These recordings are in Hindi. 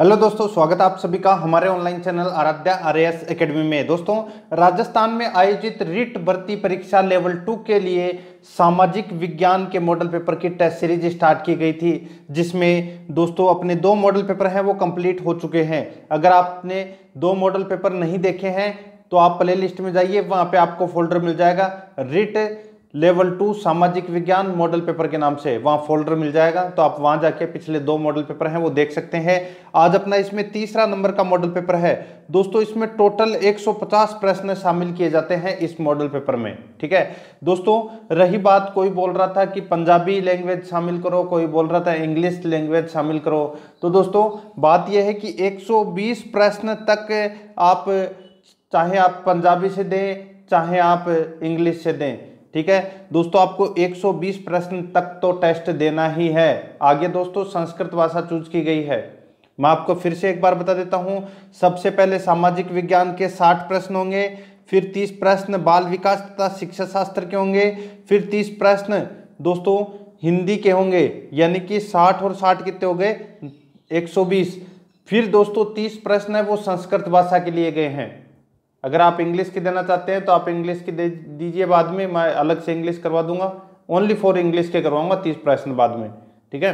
हेलो दोस्तों स्वागत आप सभी का हमारे online channel Aaradhya S Academy में दोस्तों राजस्थान में आयोजित रिट भर्ती परीक्षा लेवल टू के लिए सामाजिक विज्ञान के मॉडल पेपर की टेस्ट सीरीज स्टार्ट की गई थी जिसमें दोस्तों अपने दो मॉडल पेपर हैं वो कंप्लीट हो चुके हैं अगर आपने दो मॉडल पेपर नहीं देखे हैं तो आप प्ले लिस्ट में जाइए वहाँ पर आपको फोल्डर मिल जाएगा रिट लेवल टू सामाजिक विज्ञान मॉडल पेपर के नाम से वहाँ फोल्डर मिल जाएगा तो आप वहाँ जाके पिछले दो मॉडल पेपर हैं वो देख सकते हैं आज अपना इसमें तीसरा नंबर का मॉडल पेपर है दोस्तों इसमें टोटल 150 प्रश्न शामिल किए जाते हैं इस मॉडल पेपर में ठीक है दोस्तों रही बात कोई बोल रहा था कि पंजाबी लैंग्वेज शामिल करो कोई बोल रहा था इंग्लिश लैंग्वेज शामिल करो तो दोस्तों बात यह है कि एक प्रश्न तक आप चाहे आप पंजाबी से दें चाहे आप इंग्लिश से दें ठीक है दोस्तों आपको 120 प्रश्न तक तो टेस्ट देना ही है आगे दोस्तों संस्कृत भाषा चूज की गई है मैं आपको फिर से एक बार बता देता हूं सबसे पहले सामाजिक विज्ञान के 60 प्रश्न होंगे फिर 30 प्रश्न बाल विकास तथा शिक्षा शास्त्र के होंगे फिर 30 प्रश्न दोस्तों हिंदी के होंगे यानी कि 60 और 60 कितने हो गए 120 फिर दोस्तों 30 प्रश्न है वो संस्कृत भाषा के लिए गए हैं अगर आप इंग्लिश की देना चाहते हैं तो आप इंग्लिश की दे दीजिए बाद में मैं अलग से इंग्लिश करवा दूंगा ओनली फॉर इंग्लिश के करवाऊंगा तीस प्रश्न बाद में ठीक है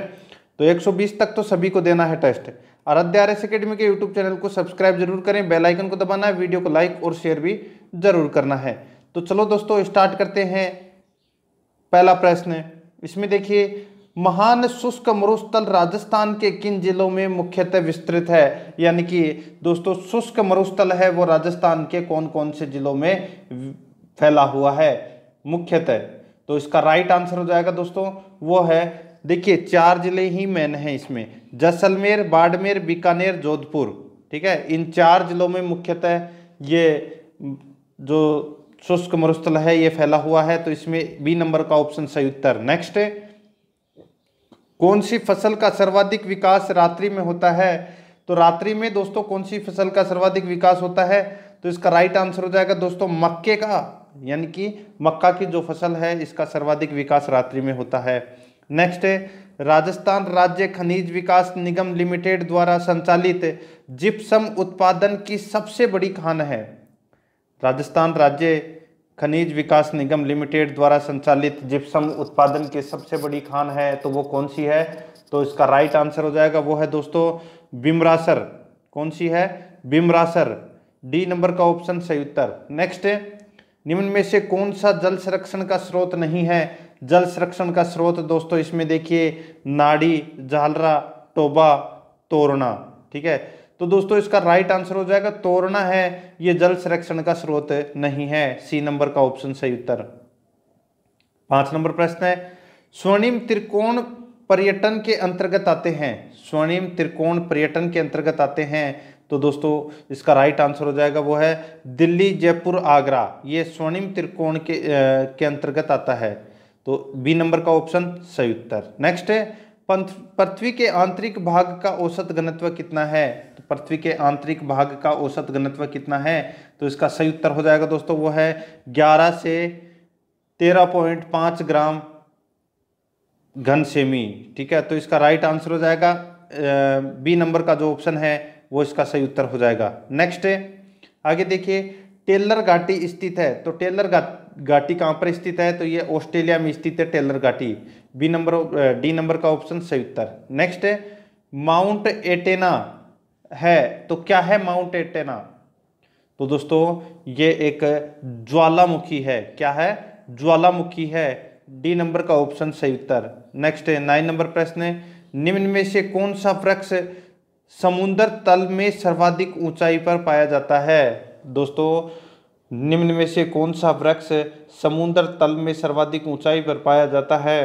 तो 120 तक तो सभी को देना है test Aaradhya R S Academy के यूट्यूब चैनल को सब्सक्राइब जरूर करें बेलाइकन को दबाना है वीडियो को लाइक और शेयर भी जरूर करना है तो चलो दोस्तों स्टार्ट करते हैं पहला प्रश्न इसमें देखिए महान शुष्क मरुस्थल राजस्थान के किन जिलों में मुख्यतः विस्तृत है यानी कि दोस्तों शुष्क मरुस्थल है वो राजस्थान के कौन कौन से जिलों में फैला हुआ है मुख्यतः तो इसका राइट आंसर हो जाएगा दोस्तों वो है देखिए चार जिले ही मेन हैं इसमें जैसलमेर बाड़मेर बीकानेर जोधपुर ठीक है इन चार जिलों में मुख्यतः ये जो शुष्क मरुस्थल है ये फैला हुआ है तो इसमें बी नंबर का ऑप्शन सही उत्तर नेक्स्ट कौन सी फसल का सर्वाधिक विकास रात्रि में होता है तो रात्रि में दोस्तों कौन सी फसल का सर्वाधिक विकास होता है तो इसका राइट आंसर हो जाएगा दोस्तों मक्के का यानी कि मक्का की जो फसल है इसका सर्वाधिक विकास रात्रि में होता है नेक्स्ट है राजस्थान राज्य खनिज विकास निगम लिमिटेड द्वारा संचालित जिप्सम उत्पादन की सबसे बड़ी खान है राजस्थान राज्य खनिज विकास निगम लिमिटेड द्वारा संचालित जिप्सम उत्पादन की सबसे बड़ी खान है तो वो कौन सी है तो इसका राइट आंसर हो जाएगा वो है दोस्तों बिमरासर कौन सी है बिमरासर डी नंबर का ऑप्शन सही उत्तर नेक्स्ट निम्न में से कौन सा जल संरक्षण का स्रोत नहीं है जल संरक्षण का स्रोत दोस्तों इसमें देखिए नाड़ी झालरा टोबा तोरना ठीक है तो दोस्तों इसका राइट आंसर हो जाएगा तोरना है ये जल संरक्षण का स्रोत नहीं है सी नंबर का ऑप्शन सही उत्तर पांच नंबर प्रश्न है स्वर्णिम त्रिकोण पर्यटन के अंतर्गत आते हैं स्वर्णिम त्रिकोण पर्यटन के अंतर्गत आते हैं तो दोस्तों इसका राइट आंसर हो जाएगा वो है दिल्ली जयपुर आगरा ये स्वर्णिम त्रिकोण के आ, के अंतर्गत आता है तो बी नंबर का ऑप्शन सही उत्तर नेक्स्ट है पृथ्वी के आंतरिक भाग का औसत घनत्व कितना है तो पृथ्वी के आंतरिक भाग का औसत घनत्व कितना है तो इसका सही उत्तर हो जाएगा दोस्तों वो है ग्यारह से तेरह पॉइंट पांच ग्राम घन सेमी ठीक है तो इसका राइट आंसर हो जाएगा बी नंबर का जो ऑप्शन है वो इसका सही उत्तर हो जाएगा नेक्स्ट आगे देखिए टेलर घाटी स्थित है तो टेलर घाटी गा, कहाँ पर स्थित है तो ये ऑस्ट्रेलिया में स्थित है टेलर घाटी बी नंबर डी नंबर का ऑप्शन सही उत्तर नेक्स्ट है माउंट एटेना है तो क्या है माउंट एटेना तो दोस्तों ये एक ज्वालामुखी है क्या है ज्वालामुखी है डी नंबर का ऑप्शन सही उत्तर नेक्स्ट है नाइन नंबर प्रश्न है निम्न में से कौन सा वृक्ष समुद्र तल में सर्वाधिक ऊंचाई पर पाया जाता है दोस्तों निम्न में से कौन सा वृक्ष समुद्र तल में सर्वाधिक ऊंचाई पर पाया जाता है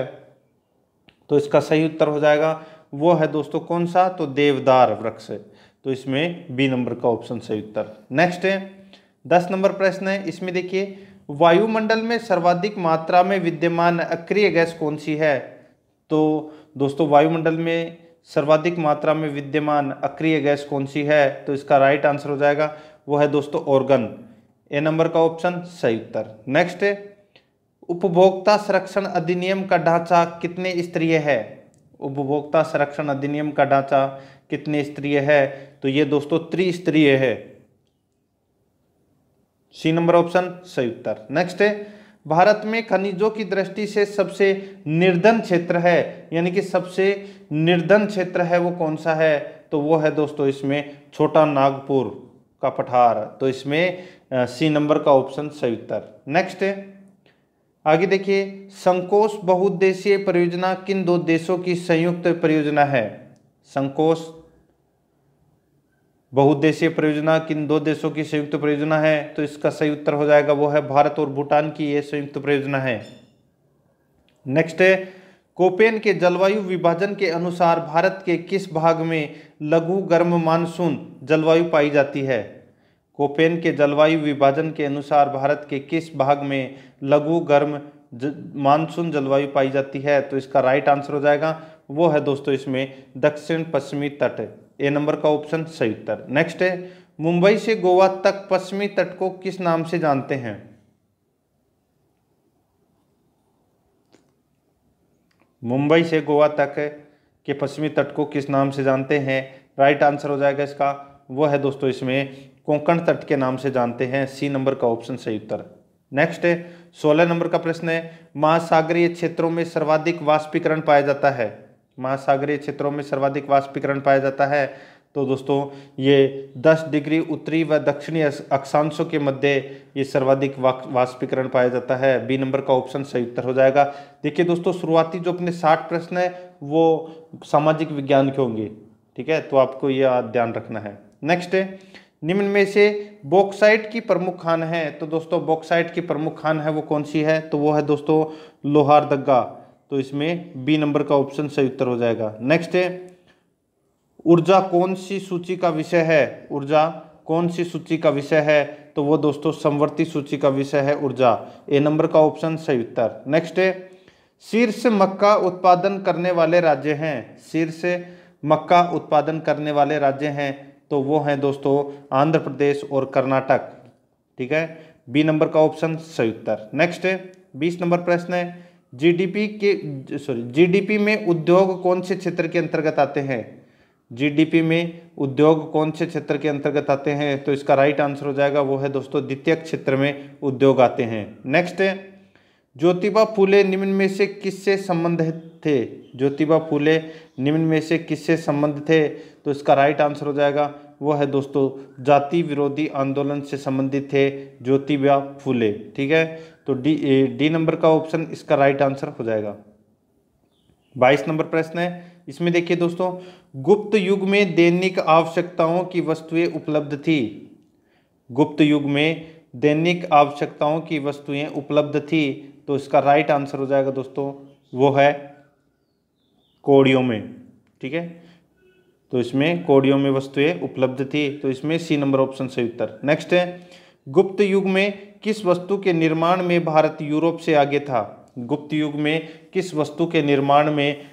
तो इसका सही उत्तर हो जाएगा वो है दोस्तों कौन सा तो देवदार वृक्ष तो इसमें बी नंबर का ऑप्शन सही उत्तर नेक्स्ट है दस नंबर प्रश्न है इसमें देखिए वायुमंडल में सर्वाधिक मात्रा में विद्यमान अक्रिय गैस कौन सी है तो दोस्तों वायुमंडल में सर्वाधिक मात्रा में विद्यमान अक्रिय गैस कौन सी है तो इसका राइट आंसर हो जाएगा वो है दोस्तों ऑर्गन ए नंबर का ऑप्शन सही उत्तर नेक्स्ट है उपभोक्ता संरक्षण अधिनियम का ढांचा कितने स्तरीय है उपभोक्ता संरक्षण अधिनियम का ढांचा कितने स्तरीय है तो ये दोस्तों त्रिस्तरीय है सी नंबर ऑप्शन सही उत्तर नेक्स्ट है भारत में खनिजों की दृष्टि से सबसे निर्धन क्षेत्र है यानी कि सबसे निर्धन क्षेत्र है वो कौन सा है तो वो है दोस्तों इसमें छोटा नागपुर का पठार तो इसमें सी नंबर का ऑप्शन सही उत्तर नेक्स्ट है आगे देखिए संकोष बहुउद्देशीय परियोजना किन दो देशों की संयुक्त परियोजना है संकोष बहुउद्देशीय परियोजना किन दो देशों की संयुक्त परियोजना है तो इसका सही उत्तर हो जाएगा वो है भारत और भूटान की यह संयुक्त परियोजना है नेक्स्ट है कोपेन के जलवायु विभाजन के अनुसार भारत के किस भाग में लघु गर्म मानसून जलवायु पाई जाती है कोपेन के जलवायु विभाजन के अनुसार भारत के किस भाग में लघु गर्म मानसून जलवायु पाई जाती है तो इसका राइट आंसर हो जाएगा वो है दोस्तों इसमें दक्षिण पश्चिमी तट ए नंबर का ऑप्शन सही उत्तर नेक्स्ट है मुंबई से गोवा तक पश्चिमी तट को किस नाम से जानते हैं मुंबई से गोवा तक के पश्चिमी तट को किस नाम से जानते हैं राइट आंसर हो जाएगा इसका वो है दोस्तों इसमें कोंकण तट के नाम से जानते हैं सी नंबर का ऑप्शन सही उत्तर नेक्स्ट है सोलह नंबर का प्रश्न है महासागरीय क्षेत्रों में सर्वाधिक वाष्पीकरण पाया जाता है महासागरीय क्षेत्रों में सर्वाधिक वाष्पीकरण पाया जाता है तो दोस्तों ये 10 डिग्री उत्तरी व दक्षिणी अक्षांशों के मध्य ये सर्वाधिक वाष्पीकरण पाया जाता है बी नंबर का ऑप्शन सही उत्तर हो जाएगा देखिए दोस्तों शुरुआती जो अपने 60 प्रश्न है वो सामाजिक विज्ञान के होंगे ठीक है तो आपको ये ध्यान रखना है नेक्स्ट है निम्न में से बॉक्साइट की प्रमुख खान है तो दोस्तों बॉक्साइट की प्रमुख खान है वो कौन सी है तो वो है दोस्तों लोहार दग्गा तो इसमें बी नंबर का ऑप्शन सही उत्तर हो जाएगा नेक्स्ट है ऊर्जा कौन सी सूची का विषय है ऊर्जा कौन सी सूची का विषय है तो वो दोस्तों संवर्ती सूची का विषय है ऊर्जा ए नंबर का ऑप्शन सही उत्तर नेक्स्ट है शीर्ष मक्का उत्पादन करने वाले राज्य हैं शीर्ष मक्का उत्पादन करने वाले राज्य हैं तो वो हैं दोस्तों आंध्र प्रदेश और कर्नाटक ठीक है बी नंबर का ऑप्शन सही उत्तर नेक्स्ट है बीस नंबर प्रश्न है जीडीपी के सॉरी जीडीपी में उद्योग कौन से क्षेत्र के अंतर्गत आते हैं जीडीपी में उद्योग कौन से क्षेत्र के अंतर्गत आते हैं तो इसका राइट आंसर हो जाएगा वो है दोस्तों द्वितीय क्षेत्र में उद्योग आते हैं नेक्स्ट है ज्योतिबा फूले निम्न में से किससे संबंधित थे ज्योतिबा फूले निम्न में से किससे संबंध थे तो इसका राइट आंसर हो जाएगा वो है दोस्तों जाति विरोधी आंदोलन से संबंधित थे ज्योतिबा फूले ठीक है तो डी डी नंबर का ऑप्शन इसका राइट आंसर हो जाएगा बाईस नंबर प्रश्न है इसमें देखिए दोस्तों गुप्त युग में दैनिक आवश्यकताओं की वस्तुएं उपलब्ध थी गुप्त युग में दैनिक आवश्यकताओं की वस्तुएं उपलब्ध थी तो इसका राइट आंसर हो जाएगा दोस्तों वो है कोड़ियों में ठीक है तो इसमें कोडियो में वस्तुएं उपलब्ध थी तो इसमें सी नंबर ऑप्शन सही उत्तर नेक्स्ट है गुप्त युग में किस वस्तु के निर्माण में भारत यूरोप से आगे था गुप्त युग में किस वस्तु के निर्माण में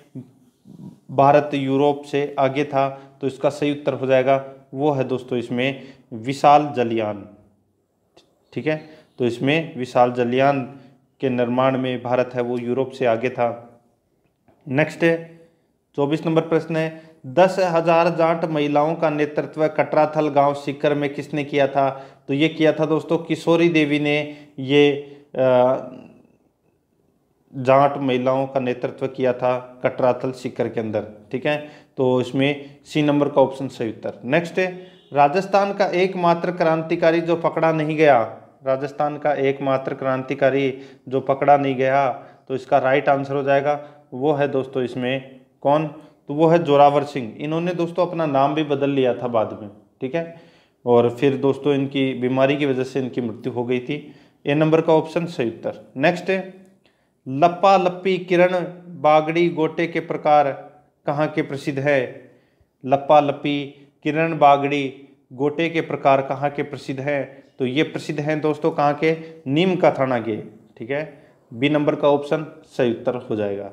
भारत यूरोप से आगे था तो इसका सही उत्तर हो जाएगा वो है दोस्तों इसमें विशाल जलियान ठीक है तो इसमें विशाल जलियान के निर्माण में भारत है वो यूरोप से आगे था नेक्स्ट है चौबीस नंबर प्रश्न है दस हजार जाट महिलाओं का नेतृत्व कटराथल गांव सिकर में किसने किया था तो ये किया था दोस्तों किशोरी देवी ने ये जाट महिलाओं का नेतृत्व किया था कटराथल सिकर के अंदर ठीक है तो इसमें सी नंबर का ऑप्शन सही उत्तर नेक्स्ट है राजस्थान का एकमात्र क्रांतिकारी जो पकड़ा नहीं गया राजस्थान का एकमात्र क्रांतिकारी जो पकड़ा नहीं गया तो इसका राइट आंसर हो जाएगा वो है दोस्तों इसमें कौन तो वो है जोरावर सिंह इन्होंने दोस्तों अपना नाम भी बदल लिया था बाद में ठीक है और फिर दोस्तों इनकी बीमारी की वजह से इनकी मृत्यु हो गई थी ए नंबर का ऑप्शन सही उत्तर नेक्स्ट है लप्पा लप्पी किरण बागड़ी गोटे के प्रकार कहाँ के प्रसिद्ध है लप्पा लप्पी किरण बागड़ी गोटे के प्रकार कहाँ के प्रसिद्ध हैं तो ये प्रसिद्ध हैं दोस्तों कहाँ के नीम का थाना के ठीक है बी नंबर का ऑप्शन सही उत्तर हो जाएगा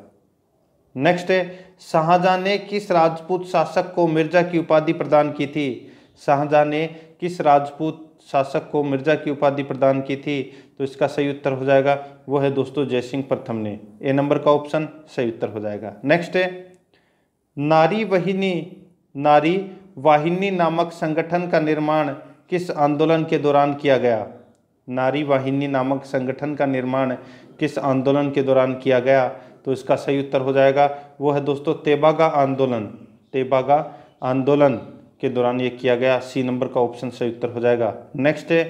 नेक्स्ट है शाहजहां ने किस राजपूत शासक को मिर्जा की उपाधि प्रदान की थी शाहजहां ने किस राजपूत शासक को मिर्जा की उपाधि प्रदान की थी तो इसका सही उत्तर हो जाएगा वो है दोस्तों जयसिंह प्रथम ने ए नंबर का ऑप्शन सही उत्तर हो जाएगा नेक्स्ट है नारी वाहिनी नारी वाहिनी नामक संगठन का निर्माण किस आंदोलन के दौरान किया गया नारी वाहिनी नामक संगठन का निर्माण किस आंदोलन के दौरान किया गया तो इसका सही उत्तर हो जाएगा वो है दोस्तों तेबागा आंदोलन तेबागा आंदोलन के दौरान ये किया गया सी नंबर का ऑप्शन सही उत्तर हो जाएगा नेक्स्ट है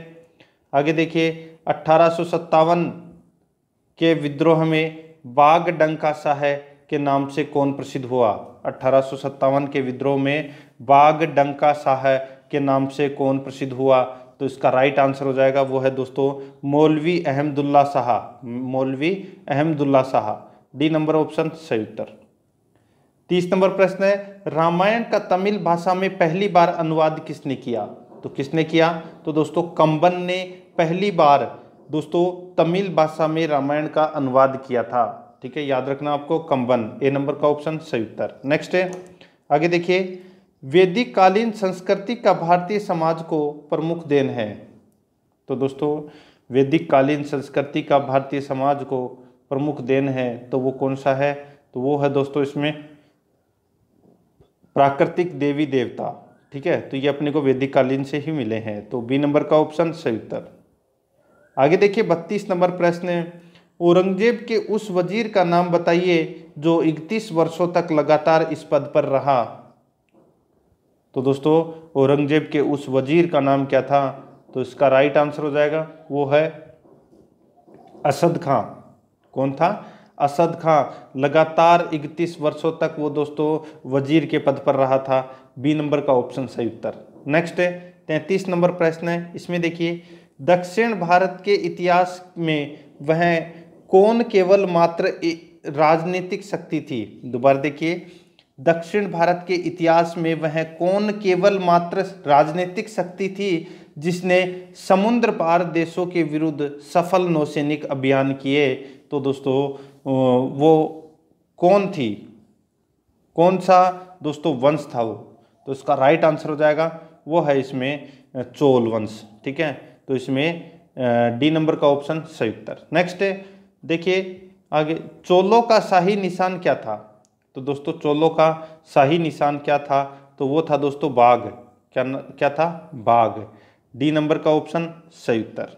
आगे देखिए अट्ठारह के विद्रोह में बाग डंका साहब के नाम से कौन प्रसिद्ध हुआ अट्ठारह के विद्रोह में बाग डंका शाह के नाम से कौन प्रसिद्ध हुआ तो इसका राइट आंसर हो जाएगा वो है दोस्तों मौलवी Ahmadullah Shah Maulvi Ahmadullah Shah D number option सही उत्तर तीस नंबर प्रश्न है रामायण का तमिल भाषा में पहली बार अनुवाद किसने किया तो किसने किया तो दोस्तों कंबन ने पहली बार दोस्तों तमिल भाषा में रामायण का अनुवाद किया था ठीक है याद रखना आपको कंबन ए नंबर का ऑप्शन सही उत्तर नेक्स्ट है आगे देखिए वैदिक कालीन संस्कृति का भारतीय समाज को प्रमुख देन है तो दोस्तों वैदिक कालीन संस्कृति का भारतीय समाज को प्रमुख देन है तो वो कौन सा है तो वो है दोस्तों इसमें प्राकृतिक देवी देवता ठीक है तो ये अपने को वैदिक कालीन से ही मिले हैं तो बी नंबर का ऑप्शन सही उत्तर आगे देखिए बत्तीस नंबर प्रश्न है औरंगजेब के उस वजीर का नाम बताइए जो इकतीस वर्षों तक लगातार इस पद पर रहा तो दोस्तों औरंगजेब के उस वजीर का नाम क्या था तो इसका राइट आंसर हो जाएगा वो है असद खां कौन था असद खां लगातार 31 वर्षों तक वो दोस्तों वजीर के पद पर रहा था बी नंबर का ऑप्शन सही उत्तर नेक्स्ट है तैंतीस नंबर प्रश्न है इसमें देखिए दक्षिण भारत के इतिहास में वह कौन केवल मात्र राजनीतिक शक्ति थी दोबारा देखिए दक्षिण भारत के इतिहास में वह कौन केवल मात्र राजनीतिक शक्ति थी जिसने समुद्र पार देशों के विरुद्ध सफल नौसैनिक अभियान किए तो दोस्तों वो कौन थी कौन सा दोस्तों वंश था वो तो इसका राइट आंसर हो जाएगा वो है इसमें चोल वंश ठीक है तो इसमें डी नंबर का ऑप्शन सही उत्तर नेक्स्ट देखिए आगे चोलों का शाही निशान क्या था तो दोस्तों चोलों का शाही निशान क्या था तो वो था दोस्तों बाघ क्या न, क्या था बाघ डी नंबर का ऑप्शन सही उत्तर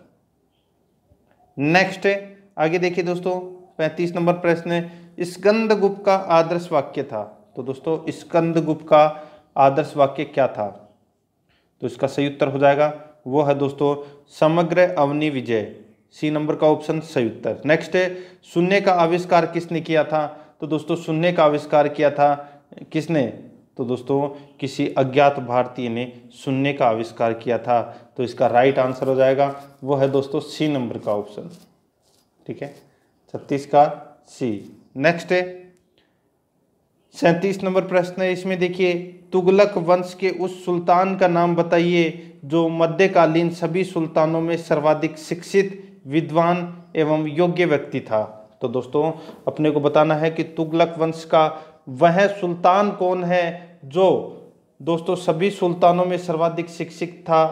नेक्स्ट आगे देखिए दोस्तों पैंतीस नंबर प्रश्न है गुप्त का आदर्श वाक्य था तो दोस्तों स्कंद गुप्त का आदर्श वाक्य क्या था तो इसका सही उत्तर हो जाएगा वो है दोस्तों समग्र अवनि विजय सी नंबर का ऑप्शन सही उत्तर नेक्स्ट है शून्य का आविष्कार किसने किया था तो दोस्तों शून्य का आविष्कार किया था किसने तो दोस्तों किसी अज्ञात भारतीय ने शून्य का आविष्कार किया था तो इसका राइट आंसर हो जाएगा वो है दोस्तों सी नंबर का ऑप्शन ठीक है छत्तीस का सी नेक्स्ट है सैंतीस नंबर प्रश्न है इसमें देखिए तुगलक वंश के उस सुल्तान का नाम बताइए जो मध्यकालीन सभी सुल्तानों में सर्वाधिक शिक्षित विद्वान एवं योग्य व्यक्ति था तो दोस्तों अपने को बताना है कि तुगलक वंश का वह सुल्तान कौन है जो दोस्तों सभी सुल्तानों में सर्वाधिक शिक्षित था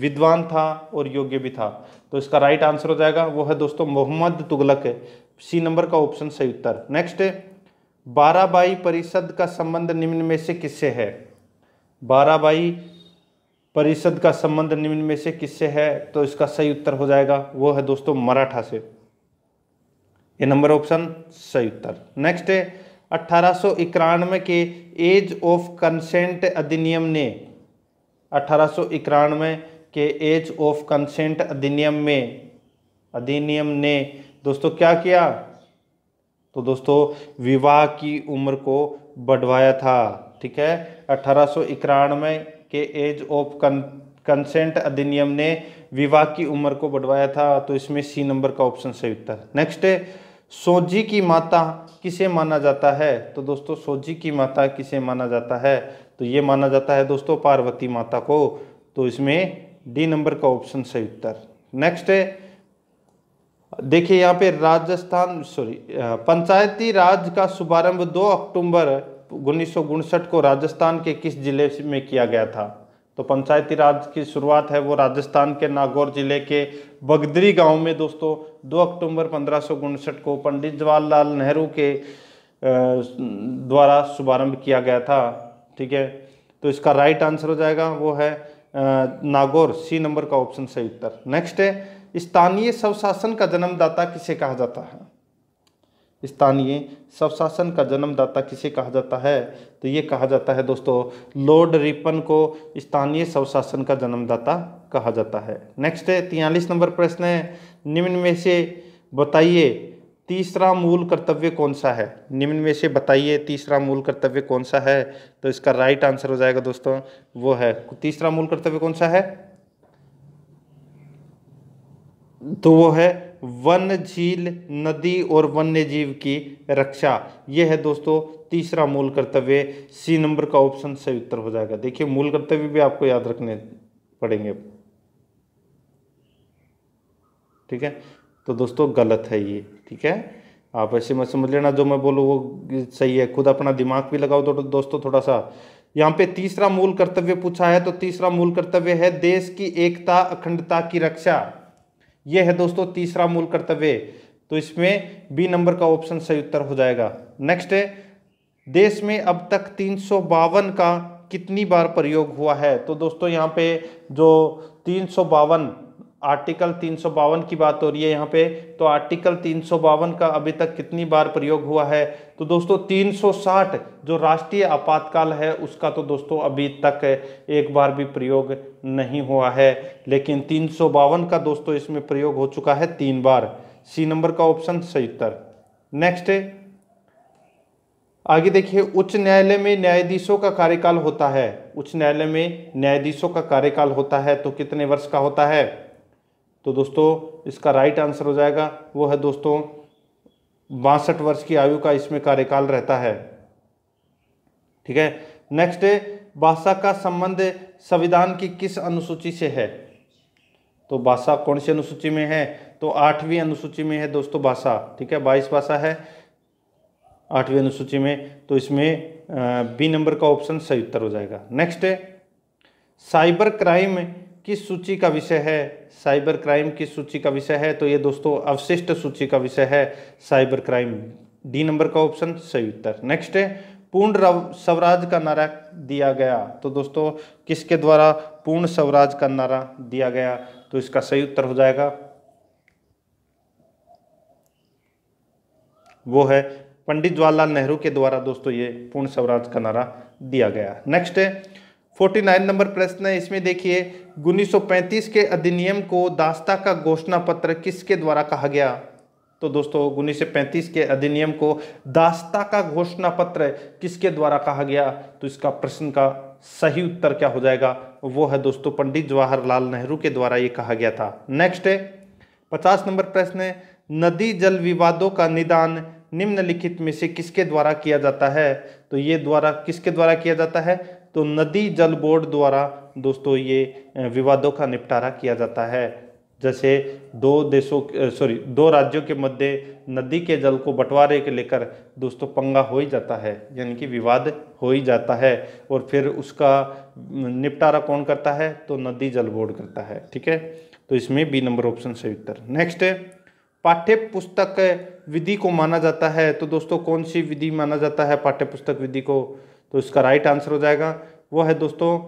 विद्वान था और योग्य भी था तो इसका राइट आंसर हो जाएगा वो है दोस्तों मोहम्मद तुगलक सी नंबर का ऑप्शन सही उत्तर नेक्स्ट बाराबाई परिषद का संबंध निम्न में से किससे है बाराबाई परिषद का संबंध निम्न में से किससे है तो इसका सही उत्तर हो जाएगा वो है दोस्तों मराठा से ये नंबर ऑप्शन सही उत्तर नेक्स्ट है अठारह के एज ऑफ कंसेंट अधिनियम ने अठारह के एज ऑफ कंसेंट अधिनियम में अधिनियम ने दोस्तों क्या किया तो दोस्तों विवाह की उम्र को बढ़वाया था ठीक है अठारह में के एज ऑफ कंसेंट अधिनियम ने विवाह की उम्र को बढ़वाया था तो इसमें सी नंबर का ऑप्शन सही उत्तर नेक्स्ट है सोजी की माता किसे माना जाता है तो दोस्तों सोजी की माता किसे माना जाता है तो ये माना जाता है दोस्तों पार्वती माता को तो इसमें डी नंबर का ऑप्शन सही उत्तर नेक्स्ट है देखिए यहाँ पे राजस्थान सॉरी पंचायती राज का शुभारंभ 2 अक्टूबर उन्नीस को राजस्थान के किस जिले में किया गया था तो पंचायती राज की शुरुआत है वो राजस्थान के नागौर जिले के बगदरी गांव में दोस्तों 2 अक्टूबर पंद्रह को पंडित जवाहरलाल नेहरू के द्वारा शुभारंभ किया गया था ठीक है तो इसका राइट आंसर हो जाएगा वो है नागौर सी नंबर का ऑप्शन सही उत्तर नेक्स्ट है स्थानीय स्वशासन का जन्मदाता किसे कहा जाता है स्थानीय स्वशासन का जन्मदाता किसे कहा जाता है तो ये कहा जाता है दोस्तों लॉर्ड रिपन को स्थानीय स्वशासन का जन्मदाता कहा जाता है नेक्स्ट है तियालीस नंबर प्रश्न है निम्न में से बताइए तीसरा मूल कर्तव्य कौन सा है निम्न में से बताइए तीसरा मूल कर्तव्य कौन सा है तो इसका राइट आंसर हो जाएगा दोस्तों वो है तीसरा मूल कर्तव्य कौन सा है तो वो है वन झील नदी और वन्य जीव की रक्षा ये है दोस्तों तीसरा मूल कर्तव्य सी नंबर का ऑप्शन सही उत्तर हो जाएगा देखिए मूल कर्तव्य भी आपको याद रखने पड़ेंगे ठीक है तो दोस्तों गलत है ये ठीक है आप ऐसे मत समझ लेना जो मैं बोलूँ वो सही है खुद अपना दिमाग भी लगाओ तो दोस्तों थोड़ा सा यहाँ पे तीसरा मूल कर्तव्य पूछा है तो तीसरा मूल कर्तव्य है देश की एकता अखंडता की रक्षा यह है दोस्तों तीसरा मूल कर्तव्य तो इसमें बी नंबर का ऑप्शन सही उत्तर हो जाएगा नेक्स्ट है देश में अब तक तीन का कितनी बार प्रयोग हुआ है तो दोस्तों यहाँ पे जो तीन आर्टिकल तीन की बात हो रही है यहाँ पे तो आर्टिकल तीन का अभी तक कितनी बार प्रयोग हुआ है तो दोस्तों 360 जो राष्ट्रीय आपातकाल है उसका तो दोस्तों अभी तक एक बार भी प्रयोग नहीं हुआ है लेकिन तीन का दोस्तों इसमें प्रयोग हो चुका है तीन बार सी नंबर का ऑप्शन सही उत्तर नेक्स्ट आगे देखिए उच्च न्यायालय में न्यायाधीशों का कार्यकाल होता है उच्च न्यायालय में न्यायाधीशों का कार्यकाल होता है तो कितने वर्ष का होता है तो दोस्तों इसका राइट आंसर हो जाएगा वो है दोस्तों बासठ वर्ष की आयु का इसमें कार्यकाल रहता है ठीक है नेक्स्ट भाषा का संबंध संविधान की किस अनुसूची से है तो भाषा कौन सी अनुसूची में है तो आठवीं अनुसूची में है दोस्तों भाषा ठीक है बाईस भाषा है आठवीं अनुसूची में तो इसमें बी नंबर का ऑप्शन सही उत्तर हो जाएगा नेक्स्ट है साइबर क्राइम किस सूची का विषय है साइबर क्राइम किस सूची का विषय है तो ये दोस्तों अवशिष्ट सूची का विषय है साइबर क्राइम डी नंबर का ऑप्शन सही उत्तर नेक्स्ट है पूर्ण स्वराज का नारा दिया गया तो दोस्तों किसके द्वारा पूर्ण स्वराज का नारा दिया गया तो इसका सही उत्तर हो जाएगा वो है पंडित जवाहरलाल नेहरू के द्वारा दोस्तों ये पूर्ण स्वराज का नारा दिया गया नेक्स्ट है फोर्टी नाइन नंबर प्रश्न है इसमें देखिए 1935 के अधिनियम को दास्ता का घोषणा पत्र किसके द्वारा कहा गया तो दोस्तों उन्नीस के अधिनियम को दास्ता का घोषणा पत्र किसके द्वारा कहा गया तो इसका प्रश्न का सही उत्तर क्या हो जाएगा वो है दोस्तों पंडित जवाहरलाल नेहरू के द्वारा ये कहा गया था नेक्स्ट है पचास नंबर प्रश्न है नदी जल विवादों का निदान निम्नलिखित में से किसके द्वारा किया जाता है तो ये द्वारा किसके द्वारा किया जाता है तो नदी जल बोर्ड द्वारा दोस्तों ये विवादों का निपटारा किया जाता है जैसे दो देशों सॉरी दो राज्यों के मध्य नदी के जल को बंटवारे के लेकर दोस्तों पंगा हो ही जाता है यानी कि विवाद हो ही जाता है और फिर उसका निपटारा कौन करता है तो नदी जल बोर्ड करता है ठीक है तो इसमें बी नंबर ऑप्शन सही उत्तर नेक्स्ट पाठ्य पुस्तक विधि को माना जाता है तो दोस्तों कौन सी विधि माना जाता है पाठ्य पुस्तक विधि को तो इसका राइट आंसर हो जाएगा वो है दोस्तों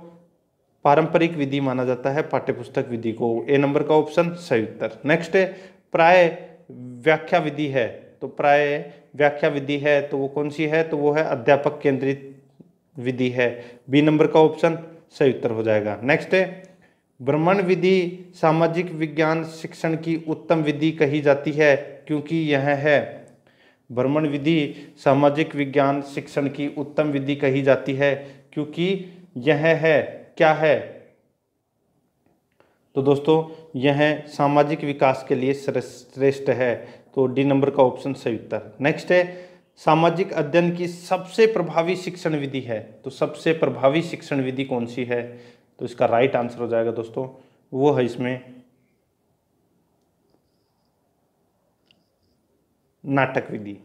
पारंपरिक विधि माना जाता है पाठ्यपुस्तक विधि को ए नंबर का ऑप्शन सही उत्तर नेक्स्ट है प्राय व्याख्या विधि है तो प्राय व्याख्या विधि है तो वो कौन सी है तो वो है अध्यापक केंद्रित विधि है बी नंबर का ऑप्शन सही उत्तर हो जाएगा नेक्स्ट है भ्रमण विधि सामाजिक विज्ञान शिक्षण की उत्तम विधि कही जाती है क्योंकि यह है भ्रमण विधि सामाजिक विज्ञान शिक्षण की उत्तम विधि कही जाती है क्योंकि यह है क्या है तो दोस्तों यह सामाजिक विकास के लिए श्रेष्ठ है तो डी नंबर का ऑप्शन सही उत्तर नेक्स्ट है सामाजिक अध्ययन की सबसे प्रभावी शिक्षण विधि है तो सबसे प्रभावी शिक्षण विधि कौन सी है तो इसका राइट आंसर हो जाएगा दोस्तों वो है इसमें नाटक विधि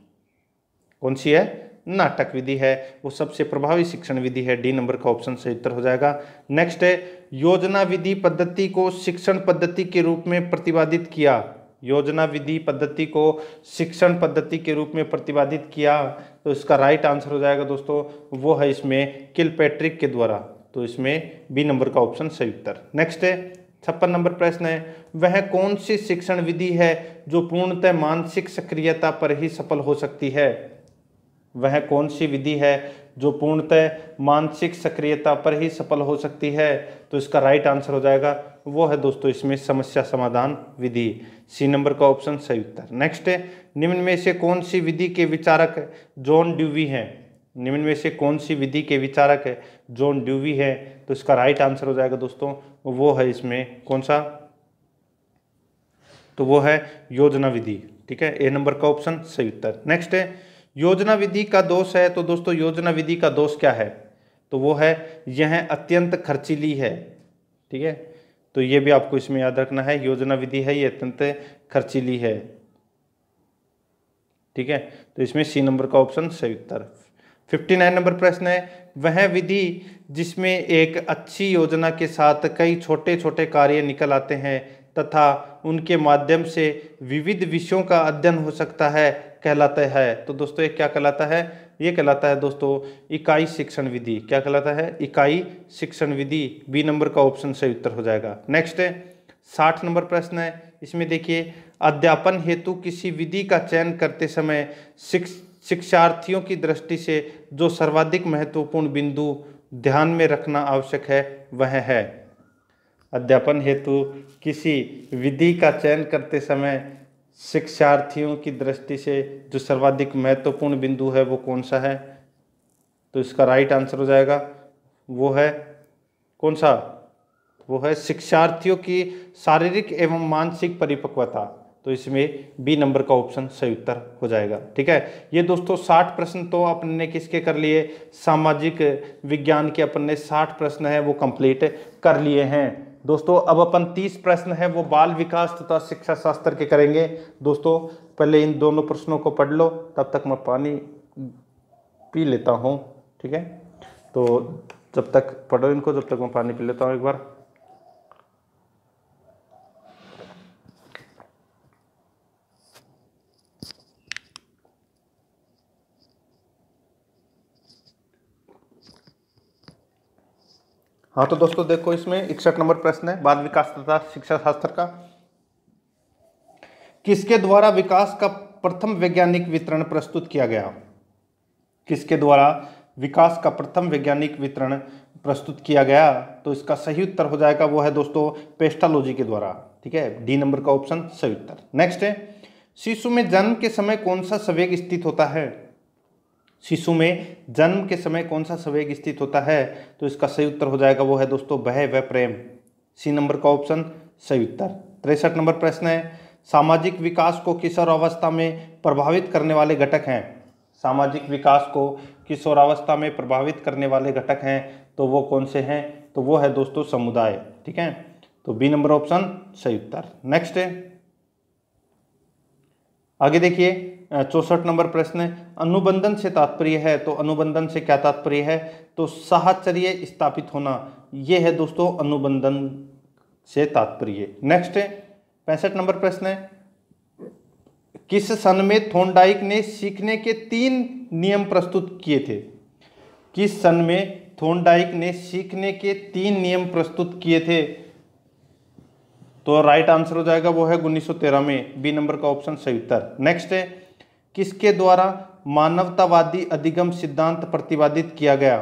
कौन सी है नाटक विधि है वो सबसे प्रभावी शिक्षण विधि है डी नंबर का ऑप्शन सही उत्तर हो जाएगा नेक्स्ट है योजना विधि पद्धति को शिक्षण पद्धति के रूप में प्रतिपादित किया योजना विधि पद्धति को शिक्षण पद्धति के रूप में प्रतिपादित किया तो इसका राइट आंसर हो जाएगा दोस्तों वो है इसमें किल पैट्रिक के द्वारा तो इसमें बी नंबर का ऑप्शन सही उत्तर नेक्स्ट है छप्पन नंबर प्रश्न है वह कौन सी शिक्षण विधि है जो पूर्णतः मानसिक सक्रियता पर ही सफल हो सकती है वह कौन सी विधि है जो पूर्णतः मानसिक सक्रियता पर ही सफल हो सकती है तो इसका राइट आंसर हो जाएगा वो है दोस्तों इसमें समस्या समाधान विधि सी नंबर का ऑप्शन सही उत्तर नेक्स्ट है निम्न में से कौन सी विधि के विचारक जॉन ड्यूवी हैं निम्न में से कौन सी विधि के विचारक है जॉन ड्यूवी है तो इसका राइट आंसर हो जाएगा दोस्तों वो है इसमें कौन सा तो वो है योजना विधि ठीक है ए नंबर का ऑप्शन सही उत्तर नेक्स्ट है योजना विधि का दोष है तो दोस्तों योजना विधि का दोष क्या है तो वो है यह अत्यंत खर्चीली है ठीक है तो ये भी आपको इसमें याद रखना है योजना विधि है ये अत्यंत खर्चीली है ठीक है तो इसमें सी नंबर का ऑप्शन सही उत्तर फिफ्टी नाइन नंबर प्रश्न है वह विधि जिसमें एक अच्छी योजना के साथ कई छोटे छोटे कार्य निकल आते हैं तथा उनके माध्यम से विविध विषयों का अध्ययन हो सकता है कहलाता है तो दोस्तों ये क्या कहलाता है ये कहलाता है दोस्तों इकाई शिक्षण विधि क्या कहलाता है इकाई शिक्षण विधि बी नंबर का ऑप्शन सही उत्तर हो जाएगा नेक्स्ट है साठ नंबर प्रश्न है इसमें देखिए अध्यापन हेतु किसी विधि का चयन करते समय शिक्षार्थियों की दृष्टि से जो सर्वाधिक महत्वपूर्ण बिंदु ध्यान में रखना आवश्यक है वह है अध्यापन हेतु किसी विधि का चयन करते समय शिक्षार्थियों की दृष्टि से जो सर्वाधिक महत्वपूर्ण बिंदु है वो कौन सा है तो इसका राइट आंसर हो जाएगा वो है कौन सा वो है शिक्षार्थियों की शारीरिक एवं मानसिक परिपक्वता तो इसमें बी नंबर का ऑप्शन सही उत्तर हो जाएगा ठीक है ये दोस्तों 60 प्रश्न तो अपन ने किसके कर लिए सामाजिक विज्ञान के अपन ने 60 प्रश्न है वो कंप्लीट कर लिए हैं दोस्तों अब अपन तीस प्रश्न है वो बाल विकास तथा शिक्षा शास्त्र के करेंगे दोस्तों पहले इन दोनों प्रश्नों को पढ़ लो तब तक मैं पानी पी लेता हूँ ठीक है तो जब तक पढ़ो इनको जब तक मैं पानी पी लेता हूँ एक बार हाँ तो दोस्तों देखो इसमें इकसठ नंबर प्रश्न है बाल विकास तथा शिक्षा शास्त्र का किसके द्वारा विकास का प्रथम वैज्ञानिक वितरण प्रस्तुत किया गया किसके द्वारा विकास का प्रथम वैज्ञानिक वितरण प्रस्तुत किया गया तो इसका सही उत्तर हो जाएगा वो है दोस्तों पेस्टालोजी के द्वारा ठीक है डी नंबर का ऑप्शन सही उत्तर नेक्स्ट है शिशु में जन्म के समय कौन सा संवेग स्थित होता है शिशु में जन्म के समय कौन सा संवेग स्थित होता है तो इसका सही उत्तर हो जाएगा वो है दोस्तों वह व प्रेम सी नंबर का ऑप्शन सही उत्तर तिरसठ नंबर प्रश्न है सामाजिक विकास को अवस्था में प्रभावित करने वाले घटक हैं सामाजिक विकास को अवस्था में प्रभावित करने वाले घटक हैं तो वो कौन से हैं तो वो है दोस्तों समुदाय ठीक है तो बी नंबर ऑप्शन सही उत्तर नेक्स्ट है आगे देखिए चौसठ नंबर प्रश्न अनुबंधन से तात्पर्य है तो अनुबंधन से क्या तात्पर्य है तो साहचर्य स्थापित होना यह है दोस्तों अनुबंधन से तात्पर्य नेक्स्ट पैंसठ नंबर प्रश्न है किस सन में थोंडाइक ने सीखने के तीन नियम प्रस्तुत किए थे किस सन में थोंडाइक ने सीखने के तीन नियम प्रस्तुत किए थे तो राइट आंसर हो जाएगा वो है 1913 में बी नंबर का ऑप्शन सही उत्तर नेक्स्ट है किसके द्वारा मानवतावादी अधिगम सिद्धांत प्रतिपादित किया गया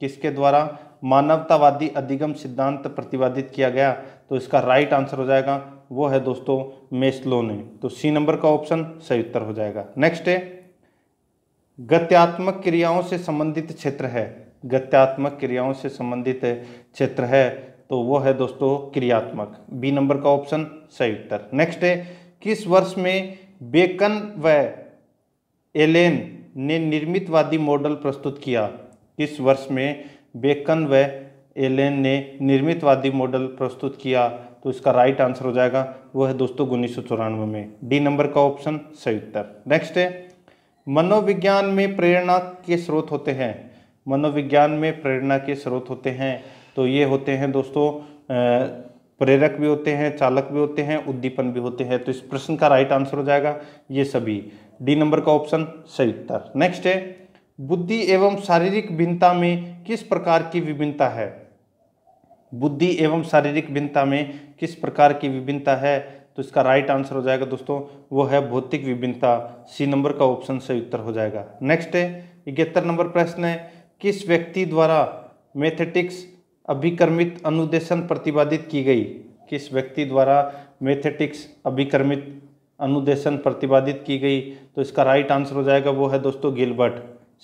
किसके द्वारा मानवतावादी अधिगम सिद्धांत प्रतिपादित किया गया तो इसका राइट आंसर हो जाएगा वो है दोस्तों मेस्लो ने तो सी नंबर का ऑप्शन सही उत्तर हो जाएगा नेक्स्ट है गत्यात्मक क्रियाओं से संबंधित क्षेत्र है गत्यात्मक क्रियाओं से संबंधित क्षेत्र है तो वो है दोस्तों क्रियात्मक बी नंबर का ऑप्शन सही उत्तर नेक्स्ट है किस वर्ष में बेकन व एलेन ने निर्मितवादी मॉडल प्रस्तुत किया इस वर्ष में बेकन व एलेन ने निर्मितवादी मॉडल प्रस्तुत किया तो इसका राइट आंसर हो जाएगा वह है दोस्तों उन्नीस में डी नंबर का ऑप्शन सही उत्तर नेक्स्ट है मनोविज्ञान में प्रेरणा के स्रोत होते हैं मनोविज्ञान में प्रेरणा के स्रोत होते हैं तो ये होते हैं दोस्तों प्रेरक भी होते हैं चालक भी होते हैं उद्दीपन भी होते हैं तो इस प्रश्न का राइट आंसर हो जाएगा ये सभी डी नंबर का ऑप्शन सही उत्तर नेक्स्ट है बुद्धि एवं शारीरिक भिन्नता में किस प्रकार की विभिन्नता है बुद्धि एवं शारीरिक भिन्नता में किस प्रकार की विभिन्नता है तो इसका राइट आंसर हो जाएगा दोस्तों वो है भौतिक विभिन्नता सी नंबर का ऑप्शन सही उत्तर हो जाएगा नेक्स्ट है इकहत्तर नंबर प्रश्न है किस व्यक्ति द्वारा मैथेटिक्स अभिक्रमित अनुदेशन प्रतिपादित की गई किस व्यक्ति द्वारा मैथेटिक्स अभिक्रमित अनुदेशन प्रतिपादित की गई तो इसका राइट आंसर हो जाएगा वो है दोस्तों गिलबर्ट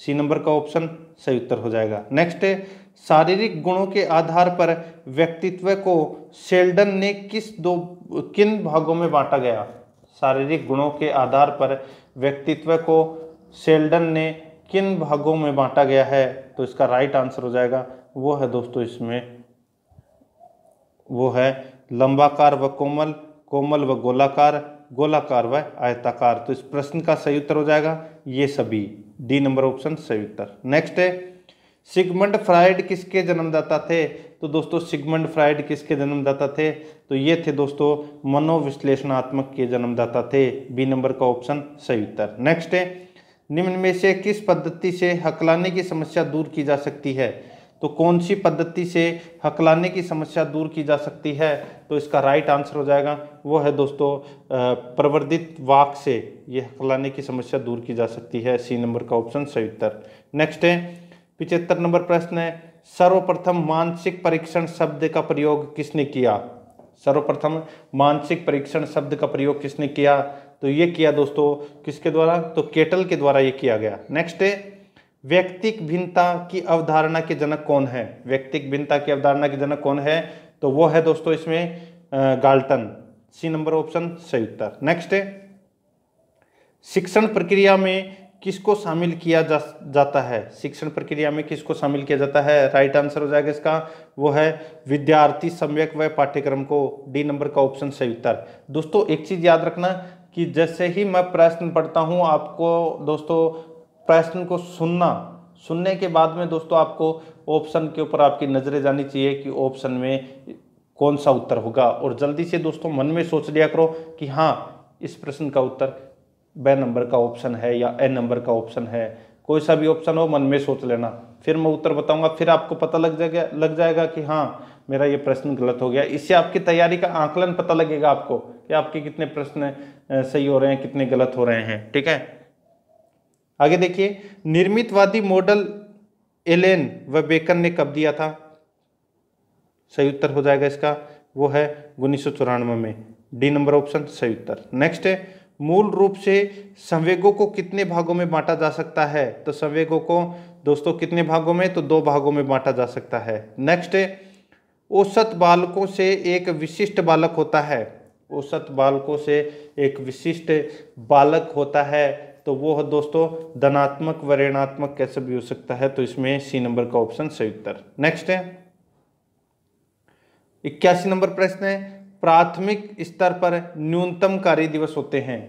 सी नंबर का ऑप्शन सही उत्तर हो जाएगा नेक्स्ट है शारीरिक गुणों के आधार पर व्यक्तित्व को सेल्डन ने किस दो किन भागों में बांटा गया शारीरिक गुणों के आधार पर व्यक्तित्व को सेल्डन ने किन भागों में बांटा गया है तो इसका राइट आंसर हो जाएगा वो है दोस्तों इसमें वो है लंबाकार व कोमल कोमल व गोलाकार गोलाकार व आयताकार तो इस प्रश्न का सही उत्तर हो जाएगा ये सभी डी नंबर ऑप्शन सही उत्तर नेक्स्ट है सिगमंड फ्राइड किसके जन्मदाता थे तो दोस्तों सिगमंड फ्राइड किसके जन्मदाता थे तो ये थे दोस्तों मनोविश्लेषणात्मक के जन्मदाता थे बी नंबर का ऑप्शन सही उत्तर नेक्स्ट है निम्न में से किस पद्धति से हकलाने की समस्या दूर की जा सकती है तो कौन सी पद्धति से हकलाने की समस्या दूर की जा सकती है तो इसका राइट आंसर हो जाएगा वो है दोस्तों प्रवर्धित वाक से ये हकलाने की समस्या दूर की जा सकती है सी नंबर का ऑप्शन सही उत्तर नेक्स्ट है पिचहत्तर नंबर प्रश्न है सर्वप्रथम मानसिक परीक्षण शब्द का प्रयोग किसने किया सर्वप्रथम मानसिक परीक्षण शब्द का प्रयोग किसने किया तो ये किया दोस्तों किसके द्वारा तो केटल के द्वारा ये किया गया नेक्स्ट है व्यक्तिक भिन्नता की अवधारणा के जनक कौन है व्यक्तिक भिन्नता की अवधारणा के जनक कौन है तो वो है दोस्तों इसमें गाल्टन सी नंबर ऑप्शन सही उत्तर नेक्स्ट है शिक्षण प्रक्रिया में किसको शामिल किया जा जाता है शिक्षण प्रक्रिया में किसको शामिल किया जाता है राइट आंसर हो जाएगा इसका वो है विद्यार्थी सम्यक व पाठ्यक्रम को डी नंबर का ऑप्शन सही उत्तर दोस्तों एक चीज़ याद रखना कि जैसे ही मैं प्रश्न पढ़ता हूँ आपको दोस्तों प्रश्न को सुनना सुनने के बाद में दोस्तों आपको ऑप्शन के ऊपर आपकी नज़रें जानी चाहिए कि ऑप्शन में कौन सा उत्तर होगा और जल्दी से दोस्तों मन में सोच लिया करो कि हाँ इस प्रश्न का उत्तर ब नंबर का ऑप्शन है या ए नंबर का ऑप्शन है कोई सा भी ऑप्शन हो मन में सोच लेना फिर मैं उत्तर बताऊंगा फिर आपको पता लग जाएगा लग जाएगा कि हाँ मेरा ये प्रश्न गलत हो गया इससे आपकी तैयारी का आंकलन पता लगेगा आपको कि आपके कितने प्रश्न सही हो रहे हैं कितने गलत हो रहे हैं ठीक है आगे देखिए निर्मितवादी मॉडल एलेन व बेकन ने कब दिया था सही उत्तर हो जाएगा इसका वो है उन्नीस में डी नंबर ऑप्शन सही उत्तर नेक्स्ट है मूल रूप से संवेगों को कितने भागों में बांटा जा सकता है तो संवेगों को दोस्तों कितने भागों में तो दो भागों में बांटा जा सकता है नेक्स्ट है औसत बालकों से एक विशिष्ट बालक होता है औसत बालकों से एक विशिष्ट बालक होता है तो वो है दोस्तों धनात्मक व ऋणात्मक कैसे भी हो सकता है तो इसमें सी नंबर का ऑप्शन सही उत्तर नेक्स्ट है इक्यासी नंबर प्रश्न है प्राथमिक स्तर पर न्यूनतम कार्य दिवस होते हैं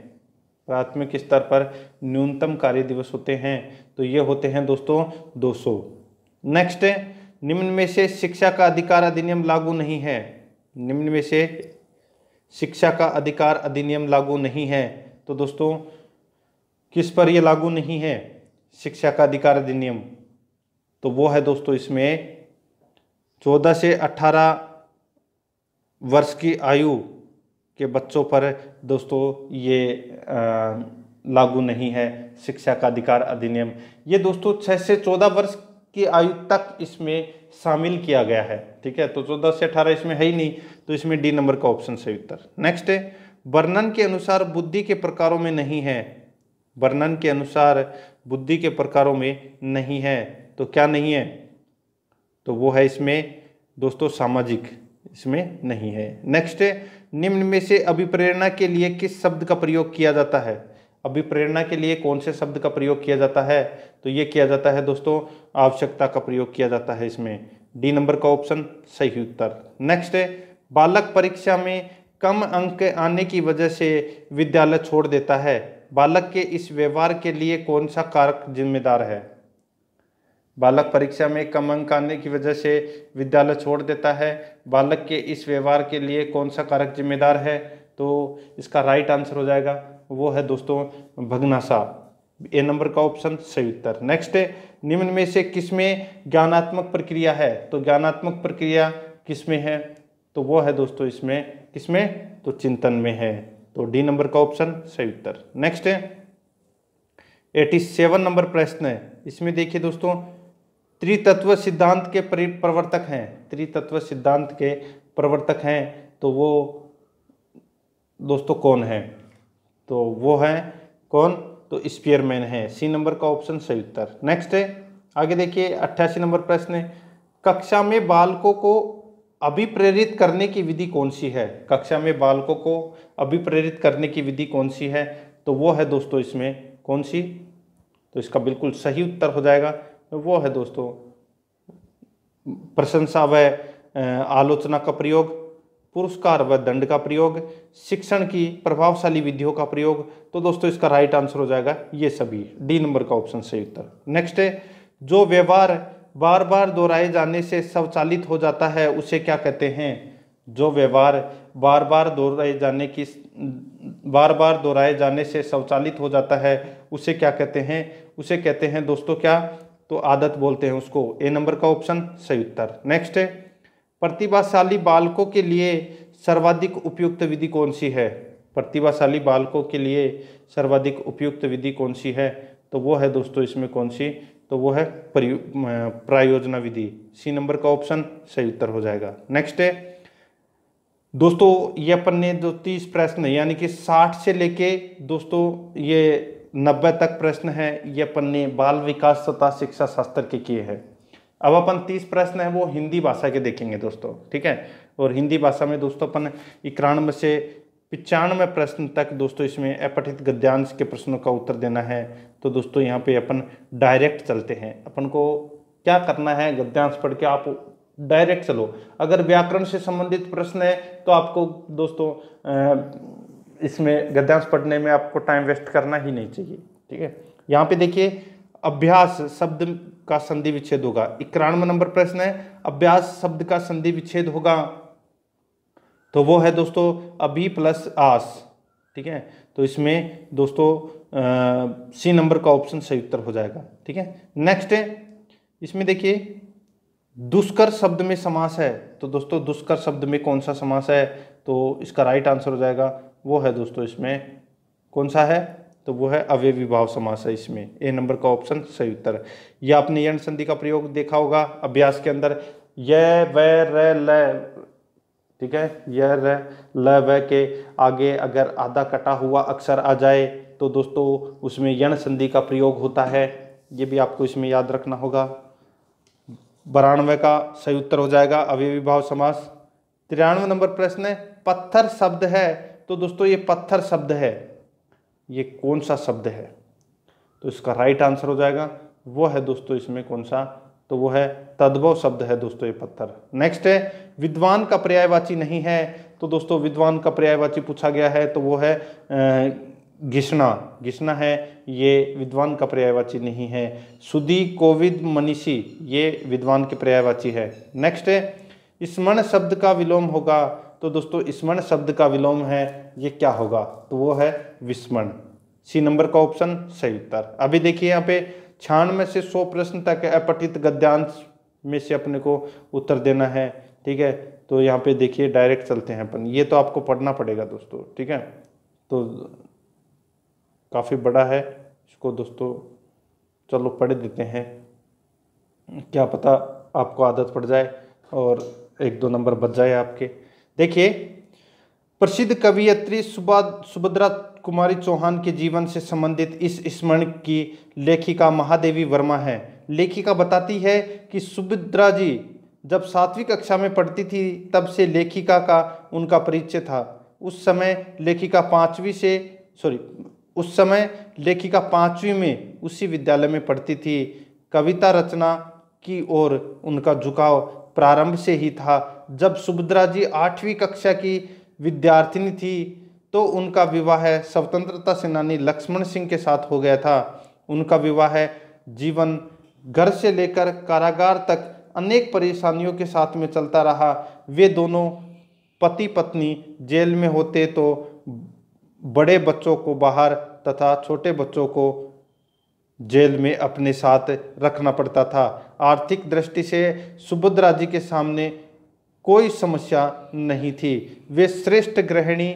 प्राथमिक स्तर पर न्यूनतम कार्य दिवस होते हैं तो ये होते हैं दोस्तों 200 नेक्स्ट है निम्न में से शिक्षा का अधिकार अधिनियम लागू नहीं है निम्न में से शिक्षा का अधिकार अधिनियम लागू नहीं है तो दोस्तों किस पर यह लागू नहीं है शिक्षा का अधिकार अधिनियम तो वो है दोस्तों इसमें चौदह से अट्ठारह वर्ष की आयु के बच्चों पर दोस्तों ये आ, लागू नहीं है शिक्षा का अधिकार अधिनियम ये दोस्तों छः से चौदह वर्ष की आयु तक इसमें शामिल किया गया है ठीक है तो चौदह से अठारह इसमें है ही नहीं तो इसमें डी नंबर का ऑप्शन सही उत्तर नेक्स्ट है वर्णन के अनुसार बुद्धि के प्रकारों में नहीं है वर्णन के अनुसार बुद्धि के प्रकारों में नहीं है तो क्या नहीं है तो वो है इसमें दोस्तों सामाजिक इसमें नहीं है नेक्स्ट निम्न में से अभिप्रेरणा के लिए किस शब्द का प्रयोग किया जाता है अभिप्रेरणा के लिए कौन से शब्द का प्रयोग किया जाता है तो ये किया जाता है दोस्तों आवश्यकता का प्रयोग किया जाता है इसमें डी नंबर का ऑप्शन सही उत्तर नेक्स्ट बालक परीक्षा में कम अंक आने की वजह से विद्यालय छोड़ देता है बालक के इस व्यवहार के लिए कौन सा कारक जिम्मेदार है बालक परीक्षा में कम अंक आने की वजह से विद्यालय छोड़ देता है बालक के इस व्यवहार के लिए कौन सा कारक जिम्मेदार है तो इसका राइट आंसर हो जाएगा वो है दोस्तों भगनासा ए नंबर का ऑप्शन सही उत्तर नेक्स्ट है निम्न में से किसमें ज्ञानात्मक प्रक्रिया है तो ज्ञानात्मक प्रक्रिया किसमें है तो वो है दोस्तों इसमें किसमें तो चिंतन में है तो डी नंबर का ऑप्शन सही उत्तर नेक्स्ट है एटी सेवन नंबर प्रश्न है इसमें देखिए दोस्तों त्रितत्व सिद्धांत के प्रवर्तक हैं त्रितत्व सिद्धांत के प्रवर्तक हैं तो वो दोस्तों कौन है तो वो है कौन तो स्पीयरमैन है सी नंबर का ऑप्शन सही उत्तर नेक्स्ट है आगे देखिए अट्ठासी नंबर प्रश्न है कक्षा में बालकों को अभिप्रेरित करने की विधि कौन सी है कक्षा में बालकों को अभिप्रेरित करने की विधि कौन सी है तो वो है दोस्तों इसमें कौन सी तो इसका बिल्कुल सही उत्तर हो जाएगा वो है दोस्तों प्रशंसा व आलोचना का प्रयोग पुरस्कार व दंड का प्रयोग शिक्षण की प्रभावशाली विधियों का प्रयोग तो दोस्तों इसका राइट आंसर हो जाएगा ये सभी डी नंबर का ऑप्शन सही उत्तर नेक्स्ट है जो व्यवहार बार बार दोहराए जाने से स्वचालित हो जाता है उसे क्या कहते हैं जो व्यवहार बार बार दोहराए जाने की बार बार दोहराए जाने से स्वचालित हो जाता है उसे क्या कहते हैं उसे कहते हैं दोस्तों क्या तो आदत बोलते हैं उसको ए नंबर का ऑप्शन सही उत्तर नेक्स्ट है प्रतिभाशाली बालकों के लिए सर्वाधिक उपयुक्त विधि कौन सी है प्रतिभाशाली बालकों के लिए सर्वाधिक उपयुक्त विधि कौन सी है तो वो है दोस्तों इसमें कौन सी तो वो है प्रायोजना विधि सी नंबर का ऑप्शन सही उत्तर हो जाएगा नेक्स्ट है दोस्तों ये अपन ने जो तीस प्रश्न यानी कि साठ से लेके दोस्तों ये नब्बे तक प्रश्न है ये अपन ने बाल विकास तथा शिक्षा शास्त्र के किए हैं अब अपन तीस प्रश्न है वो हिंदी भाषा के देखेंगे दोस्तों ठीक है और हिंदी भाषा में दोस्तों अपन इक्यानवे से पिचानवे प्रश्न तक दोस्तों इसमें अपठित गद्यांश के प्रश्नों का उत्तर देना है तो दोस्तों यहाँ पे अपन डायरेक्ट चलते हैं अपन को क्या करना है गद्यांश पढ़ के आप डायरेक्ट चलो अगर व्याकरण से संबंधित प्रश्न है तो आपको दोस्तों इसमें गद्यांश पढ़ने में आपको टाइम वेस्ट करना ही नहीं चाहिए ठीक है यहाँ पे देखिए अभ्यास शब्द का संधि विच्छेद होगा इक्यानवे नंबर प्रश्न है अभ्यास शब्द का संधि विच्छेद होगा तो वो है दोस्तों अभी प्लस आस ठीक है तो इसमें दोस्तों सी नंबर का ऑप्शन सही उत्तर हो जाएगा ठीक है नेक्स्ट है इसमें देखिए दुष्कर शब्द में समास है तो दोस्तों दुष्कर शब्द में कौन सा समास है तो इसका राइट आंसर हो जाएगा वो है दोस्तों इसमें कौन सा है तो वो है अवयवी विभाव समास है इसमें ए नंबर का ऑप्शन सही उत्तर है यह आपने यण संधि का प्रयोग देखा होगा अभ्यास के अंदर यह व र ल ठीक है यह ल व के आगे अगर आधा कटा हुआ अक्षर आ जाए तो दोस्तों उसमें यण संधि का प्रयोग होता है ये भी आपको इसमें याद रखना होगा बारानवे का सही उत्तर हो जाएगा अव्यविभाव समास तिरानवे नंबर प्रश्न है पत्थर शब्द है तो दोस्तों ये पत्थर शब्द है ये कौन सा शब्द है तो इसका राइट आंसर हो जाएगा वो है दोस्तों इसमें कौन सा तो वो है तद्भव शब्द है दोस्तों ये पत्थर नेक्स्ट है विद्वान का पर्यायवाची नहीं है तो दोस्तों विद्वान का पर्यायवाची पूछा गया है तो वो है घिसना घिसना है ये विद्वान का पर्यायवाची नहीं है सुधी कोविद मनीषी ये विद्वान के पर्यायवाची है नेक्स्ट है स्मरण शब्द का विलोम होगा तो दोस्तों स्मरण शब्द का विलोम है ये क्या होगा तो वो है विस्मरण सी नंबर का ऑप्शन सही उत्तर अभी देखिए यहाँ पे में से सौ प्रश्न तक अपठित गद्यांश में से अपने को उत्तर देना है ठीक है तो यहाँ पे देखिए डायरेक्ट चलते हैं अपन ये तो आपको पढ़ना पड़ेगा दोस्तों ठीक है तो काफ़ी बड़ा है इसको दोस्तों चलो पढ़ देते हैं क्या पता आपको आदत पड़ जाए और एक दो नंबर बच जाए आपके देखिए प्रसिद्ध कवियत्री सुभा सुभद्रा कुमारी चौहान के जीवन से संबंधित इस स्मरण की लेखिका महादेवी वर्मा है लेखिका बताती है कि सुभद्रा जी जब सातवीं कक्षा में पढ़ती थी तब से लेखिका का उनका परिचय था उस समय लेखिका पाँचवीं से सॉरी उस समय लेखिका पाँचवीं में उसी विद्यालय में पढ़ती थी कविता रचना की ओर उनका झुकाव प्रारंभ से ही था जब सुभद्रा जी आठवीं कक्षा की विद्यार्थिनी थी तो उनका विवाह स्वतंत्रता सेनानी लक्ष्मण सिंह के साथ हो गया था उनका विवाह जीवन घर से लेकर कारागार तक अनेक परेशानियों के साथ में चलता रहा वे दोनों पति पत्नी जेल में होते तो बड़े बच्चों को बाहर तथा छोटे बच्चों को जेल में अपने साथ रखना पड़ता था आर्थिक दृष्टि से सुभद्रा जी के सामने कोई समस्या नहीं थी वे श्रेष्ठ गृहिणी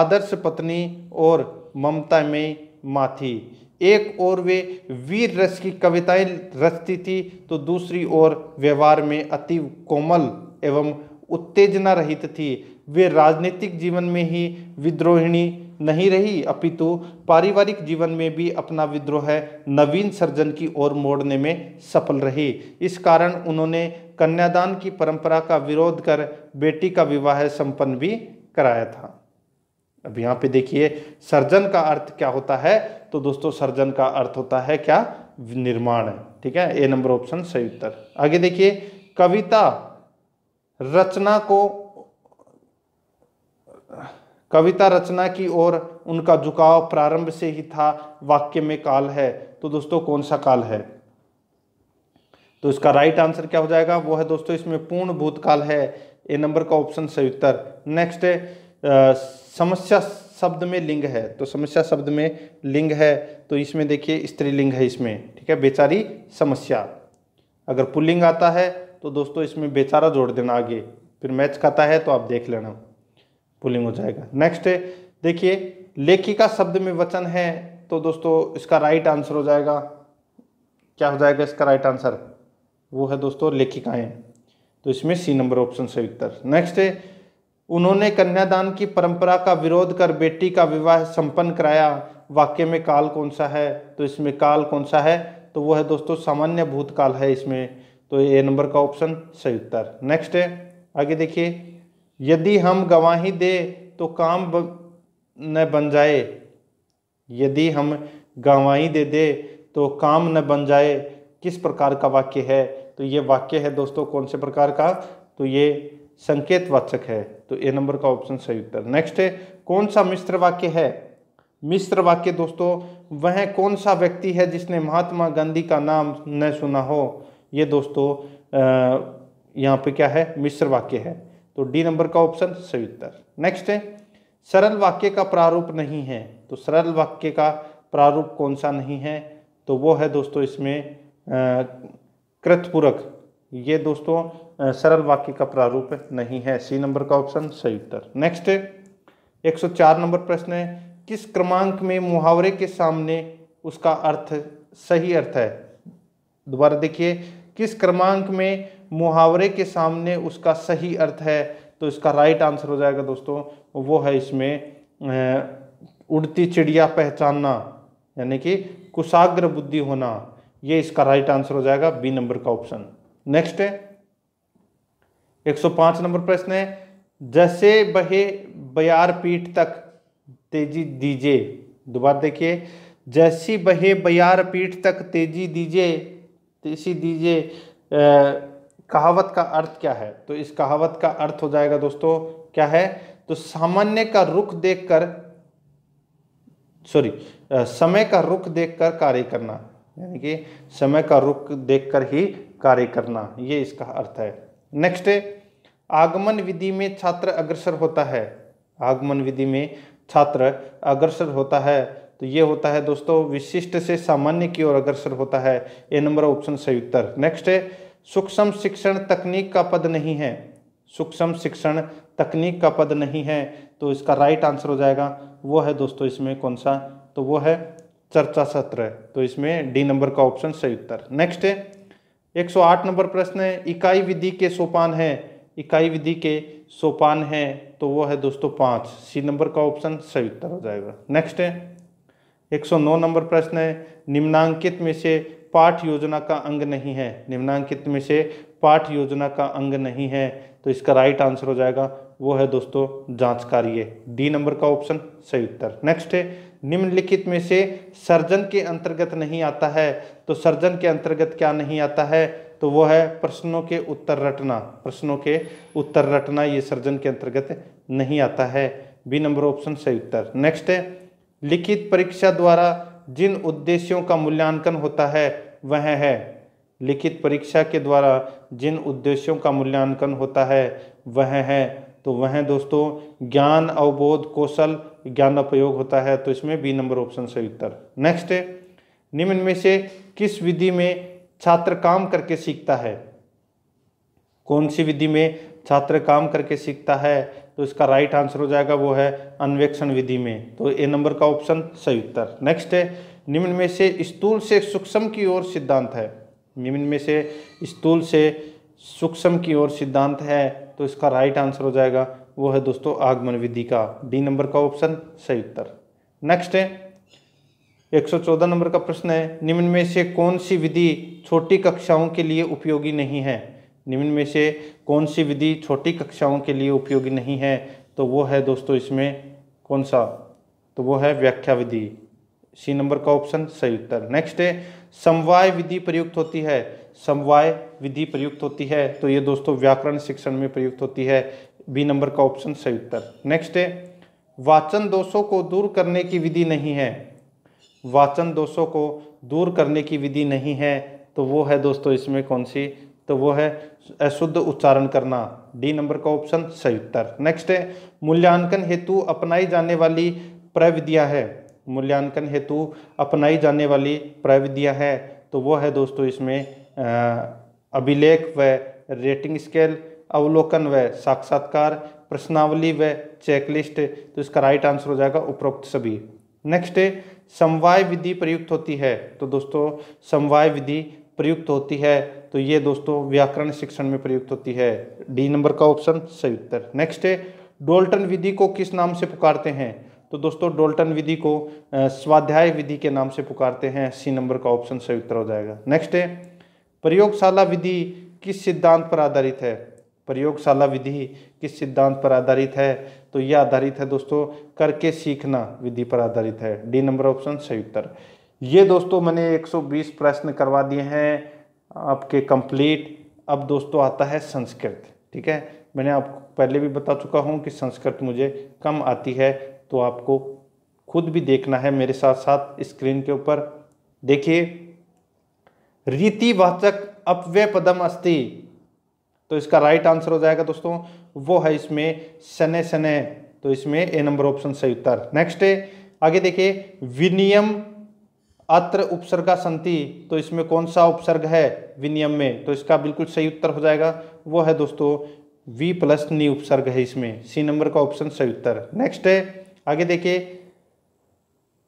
आदर्श पत्नी और ममता में माँ थी एक ओर वे वीर रस की कविताएं रचती थी तो दूसरी ओर व्यवहार में अतीव कोमल एवं उत्तेजना रहित थी वे राजनीतिक जीवन में ही विद्रोहिणी नहीं रही अपितु पारिवारिक जीवन में भी अपना विद्रोह नवीन सर्जन की ओर मोड़ने में सफल रही इस कारण उन्होंने कन्यादान की परंपरा का विरोध कर बेटी का विवाह संपन्न भी कराया था अब यहाँ पे देखिए सर्जन का अर्थ क्या होता है तो दोस्तों सर्जन का अर्थ होता है क्या निर्माण ठीक है ए नंबर ऑप्शन सही उत्तर आगे देखिए कविता रचना को कविता रचना की ओर उनका झुकाव प्रारंभ से ही था वाक्य में काल है तो दोस्तों कौन सा काल है तो इसका राइट आंसर क्या हो जाएगा वो है दोस्तों इसमें पूर्ण भूतकाल है ए नंबर का ऑप्शन सही उत्तर नेक्स्ट है समस्या शब्द में लिंग है तो समस्या शब्द में लिंग है तो इसमें देखिए स्त्रीलिंग है इसमें ठीक है बेचारी समस्या अगर पुल्लिंग आता है तो दोस्तों इसमें बेचारा जोड़ देना आगे फिर मैच खाता है तो आप देख लेना पुलिंग हो जाएगा नेक्स्ट देखिए लेखिका शब्द में वचन है तो दोस्तों इसका राइट आंसर हो जाएगा क्या हो जाएगा इसका राइट आंसर वो है दोस्तों लेखिकाएँ तो इसमें सी नंबर ऑप्शन सही उत्तर नेक्स्ट उन्होंने कन्यादान की परंपरा का विरोध कर बेटी का विवाह संपन्न कराया वाक्य में काल कौन सा है तो इसमें काल कौन सा है तो वो है दोस्तों सामान्य भूतकाल है इसमें तो ए नंबर का ऑप्शन सही उत्तर नेक्स्ट है आगे देखिए यदि हम गवाही दे तो काम न बन जाए यदि हम गवाही दे दे तो काम न बन जाए किस प्रकार का वाक्य है तो ये वाक्य है दोस्तों कौन से प्रकार का तो ये संकेत वाचक है तो ए नंबर का ऑप्शन सही उत्तर नेक्स्ट है कौन सा मिश्र वाक्य है मिश्र वाक्य दोस्तों वह कौन सा व्यक्ति है जिसने महात्मा गांधी का नाम न सुना हो ये दोस्तों यहाँ पे क्या है मिश्र वाक्य है तो डी नंबर का ऑप्शन सही उत्तर नेक्स्ट है सरल वाक्य का प्रारूप नहीं है तो सरल वाक्य का प्रारूप कौन सा नहीं है तो वो है दोस्तों इसमें कृतपूरक ये दोस्तों सरल वाक्य का प्रारूप नहीं है सी नंबर का ऑप्शन सही उत्तर नेक्स्ट एक सौ चार नंबर प्रश्न है किस क्रमांक में मुहावरे के सामने उसका अर्थ सही अर्थ है दोबारा देखिए किस क्रमांक में मुहावरे के सामने उसका सही अर्थ है तो इसका राइट आंसर हो जाएगा दोस्तों वो है इसमें उड़ती चिड़िया पहचानना यानी कि कुशाग्र बुद्धि होना ये इसका राइट आंसर हो जाएगा बी नंबर का ऑप्शन नेक्स्ट है 105 नंबर प्रश्न है जैसे बहे बयार पीठ तक तेजी दीजिए दोबारा देखिए जैसी बहे बयार पीठ तक तेजी दीजिए तेजी दीजिए कहावत का अर्थ क्या है तो इस कहावत का अर्थ हो जाएगा दोस्तों क्या है तो सामान्य का रुख देखकर सॉरी समय का रुख देखकर कार्य करना यानी कि समय का रुख देखकर ही कार्य करना ये इसका अर्थ है नेक्स्ट आगमन विधि में छात्र अग्रसर होता है आगमन विधि में छात्र अग्रसर होता है तो ये होता है दोस्तों विशिष्ट से सामान्य की ओर अग्रसर होता है ए नंबर ऑप्शन सही उत्तर नेक्स्ट है सूक्ष्म शिक्षण तकनीक का पद नहीं है सूक्ष्म शिक्षण तकनीक का पद नहीं है तो इसका राइट आंसर हो जाएगा वो है दोस्तों इसमें कौन सा तो वो है चर्चा सत्र तो इसमें डी नंबर का ऑप्शन सही उत्तर नेक्स्ट है 108 नंबर प्रश्न है इकाई विधि के सोपान है इकाई विधि के सोपान है तो वो है दोस्तों पाँच सी नंबर का ऑप्शन सही उत्तर हो जाएगा नेक्स्ट है 109 नंबर प्रश्न है निम्नांकित में से पाठ योजना का अंग नहीं है निम्नांकित में से पाठ योजना का अंग नहीं है तो इसका राइट आंसर हो जाएगा वो है दोस्तों जांच कार्य डी नंबर का ऑप्शन सही उत्तर नेक्स्ट है निम्नलिखित में से सर्जन के अंतर्गत नहीं आता है तो सर्जन के अंतर्गत क्या नहीं आता है तो वो है प्रश्नों के उत्तर रटना प्रश्नों के उत्तर रटना ये सर्जन के अंतर्गत नहीं आता है बी नंबर ऑप्शन सही उत्तर नेक्स्ट है लिखित परीक्षा द्वारा जिन उद्देश्यों का मूल्यांकन होता है वह है लिखित परीक्षा के द्वारा जिन उद्देश्यों का मूल्यांकन होता है वह है तो वह दोस्तों ज्ञान अवबोध कौशल ज्ञान प्रयोग होता है तो इसमें बी नंबर ऑप्शन सही उत्तर नेक्स्ट है निम्न में से किस विधि में छात्र काम करके सीखता है कौन सी विधि में छात्र काम करके सीखता है तो इसका राइट आंसर हो जाएगा वो है अन्वेक्षण विधि में तो ए नंबर का ऑप्शन सही उत्तर नेक्स्ट है निम्न में से स्थूल से सूक्ष्म की ओर सिद्धांत है निम्न में से स्थूल से सूक्ष्म की ओर सिद्धांत है तो इसका राइट आंसर हो जाएगा वो है दोस्तों आगमन विधि का डी नंबर का ऑप्शन सही उत्तर नेक्स्ट है 114 नंबर का प्रश्न है निम्न में से कौन सी विधि छोटी कक्षाओं के लिए उपयोगी नहीं है निम्न में से कौन सी विधि छोटी कक्षाओं के लिए उपयोगी नहीं है तो वो है दोस्तों इसमें कौन सा तो वो है व्याख्या विधि सी नंबर का ऑप्शन सही उत्तर नेक्स्ट है समवाय विधि प्रयुक्त होती है समवाय विधि प्रयुक्त होती है तो ये दोस्तों व्याकरण शिक्षण में प्रयुक्त होती है बी नंबर का ऑप्शन सही उत्तर नेक्स्ट है वाचन दोषों को दूर करने की विधि नहीं है वाचन दोषों को दूर करने की विधि नहीं है तो वो है दोस्तों इसमें कौन सी तो वो है अशुद्ध उच्चारण करना डी नंबर का ऑप्शन सही उत्तर नेक्स्ट है मूल्यांकन हेतु अपनाई जाने वाली प्रविधियाँ है मूल्यांकन हेतु अपनाई जाने वाली प्रविधियाँ है तो वो है दोस्तों इसमें अभिलेख व रेटिंग स्केल अवलोकन व साक्षात्कार प्रश्नावली व चेकलिस्ट तो इसका राइट आंसर हो जाएगा उपरोक्त सभी नेक्स्ट है समवाय विधि प्रयुक्त होती है तो दोस्तों समवाय विधि प्रयुक्त होती है तो ये दोस्तों व्याकरण शिक्षण में प्रयुक्त होती है डी नंबर का ऑप्शन सही उत्तर नेक्स्ट है डोल्टन विधि को किस नाम से पुकारते हैं तो दोस्तों डोल्टन विधि को स्वाध्याय विधि के नाम से पुकारते हैं सी नंबर का ऑप्शन सही उत्तर हो जाएगा नेक्स्ट है प्रयोगशाला विधि किस सिद्धांत पर आधारित है प्रयोगशाला विधि किस सिद्धांत पर आधारित है तो यह आधारित है दोस्तों करके सीखना विधि पर आधारित है डी नंबर ऑप्शन सही उत्तर ये दोस्तों मैंने 120 प्रश्न करवा दिए हैं आपके कंप्लीट अब दोस्तों आता है संस्कृत ठीक है मैंने आपको पहले भी बता चुका हूँ कि संस्कृत मुझे कम आती है तो आपको खुद भी देखना है मेरे साथ साथ स्क्रीन के ऊपर देखिए रीतिवाचक अपव्य पदम अस्थि तो इसका राइट आंसर हो जाएगा दोस्तों वो है इसमें सने सने तो इसमें ए नंबर ऑप्शन सही उत्तर नेक्स्ट है आगे देखिए विनियम अत्र उपसर्ग संति तो इसमें कौन सा उपसर्ग है विनियम में तो इसका बिल्कुल सही उत्तर हो जाएगा वो है दोस्तों वी प्लस नी उपसर्ग है इसमें सी नंबर का ऑप्शन सही उत्तर नेक्स्ट है आगे देखिए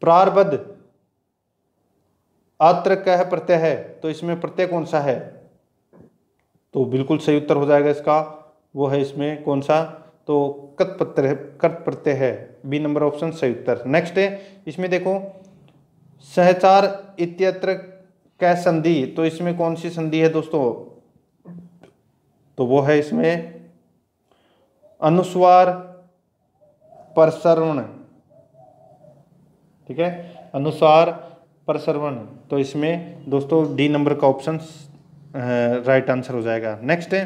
प्रारब्ध अत्र कह प्रत्यय है तो इसमें प्रत्यय कौन सा है तो बिल्कुल सही उत्तर हो जाएगा इसका वो है इसमें कौन सा तो कत पत्र कत प्रत्यय है बी नंबर ऑप्शन सही उत्तर नेक्स्ट है इसमें देखो सहचार इत्यत्र कै संधि तो इसमें कौन सी संधि है दोस्तों तो वो है इसमें अनुस्वार परसर्वण ठीक है अनुस्वार परसर्वण तो इसमें दोस्तों डी नंबर का ऑप्शन राइट आंसर हो जाएगा नेक्स्ट है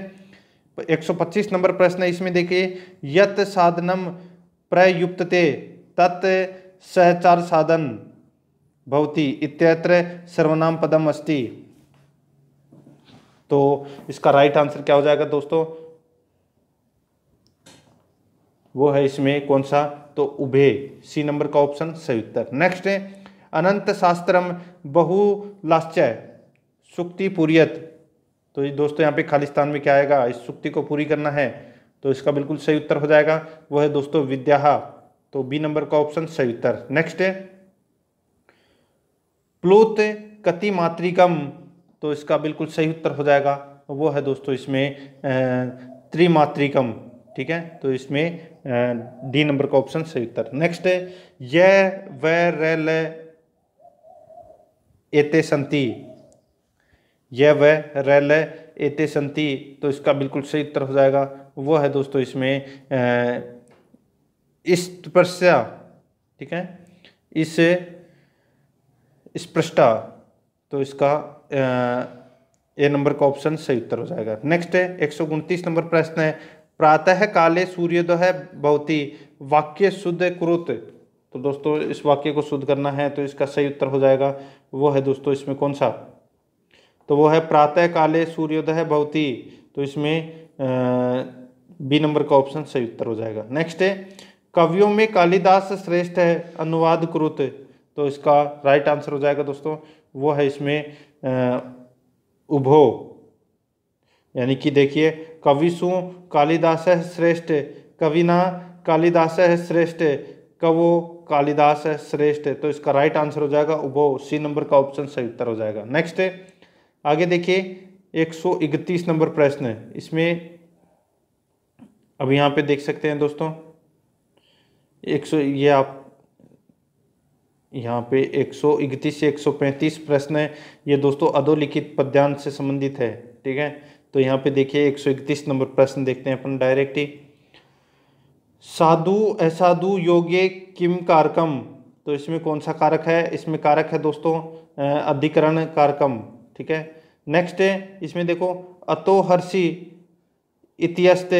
125 नंबर प्रश्न है इसमें देखिए यत साधनम थे तत् सहचार साधन भवती इत्यत्र सर्वनाम पदम अस्ति तो इसका राइट आंसर क्या हो जाएगा दोस्तों वो है इसमें कौन सा तो उभे सी नंबर का ऑप्शन सही उत्तर नेक्स्ट है अनंत शास्त्रम बहुलाश्चय सुक्ति पुरियत तो ये दोस्तों यहाँ पे खालिस्तान में क्या आएगा इस सुक्ति को पूरी करना है तो इसका बिल्कुल सही उत्तर हो जाएगा वो है दोस्तों विद्या तो बी नंबर का ऑप्शन सही उत्तर नेक्स्ट है प्लोत कति मातृकम तो इसका बिल्कुल सही उत्तर हो जाएगा वो है दोस्तों इसमें त्रिमात्रिकम ठीक है तो इसमें डी नंबर का ऑप्शन सही उत्तर नेक्स्ट है यह वह रेल एते संति यह वह रैल एते संति तो इसका बिल्कुल सही उत्तर हो जाएगा वो है दोस्तों इसमें इस तपस्या ठीक है इस स्पृष्टा तो इसका ए नंबर का ऑप्शन सही उत्तर हो जाएगा नेक्स्ट है एक सौ उनतीस नंबर प्रश्न है प्रातः काले सूर्योदय बहुत ही वाक्य शुद्ध क्रोत तो दोस्तों इस वाक्य को शुद्ध करना है तो इसका सही उत्तर हो जाएगा वो है दोस्तों इसमें कौन सा तो वो है प्रातः काले सूर्योदय भवती तो इसमें बी नंबर का ऑप्शन सही उत्तर हो जाएगा नेक्स्ट है कवियों में कालिदास श्रेष्ठ है अनुवाद कृत तो इसका राइट आंसर हो जाएगा दोस्तों वो है इसमें उभो यानी कि देखिए कविशु कालिदास है श्रेष्ठ कविना कालिदास है श्रेष्ठ कवो कालिदास है श्रेष्ठ तो इसका राइट आंसर हो जाएगा उभो सी नंबर का ऑप्शन सही उत्तर हो जाएगा नेक्स्ट है आगे देखिए एक सौ इकतीस नंबर प्रश्न है इसमें अब यहाँ पे देख सकते हैं दोस्तों एक सौ ये आप यहाँ पे एक सौ इकतीस से एक सौ पैंतीस प्रश्न है ये दोस्तों अधोलिखित पद्यांश से संबंधित है ठीक है तो यहाँ पे देखिए एक सौ इकतीस नंबर प्रश्न देखते हैं अपन डायरेक्ट ही साधु असाधु योग्य किम कारकम तो इसमें कौन सा कारक है इसमें कारक है दोस्तों अधिकरण कारकम ठीक है नेक्स्ट है इसमें देखो अतोहर्षी इतियस्त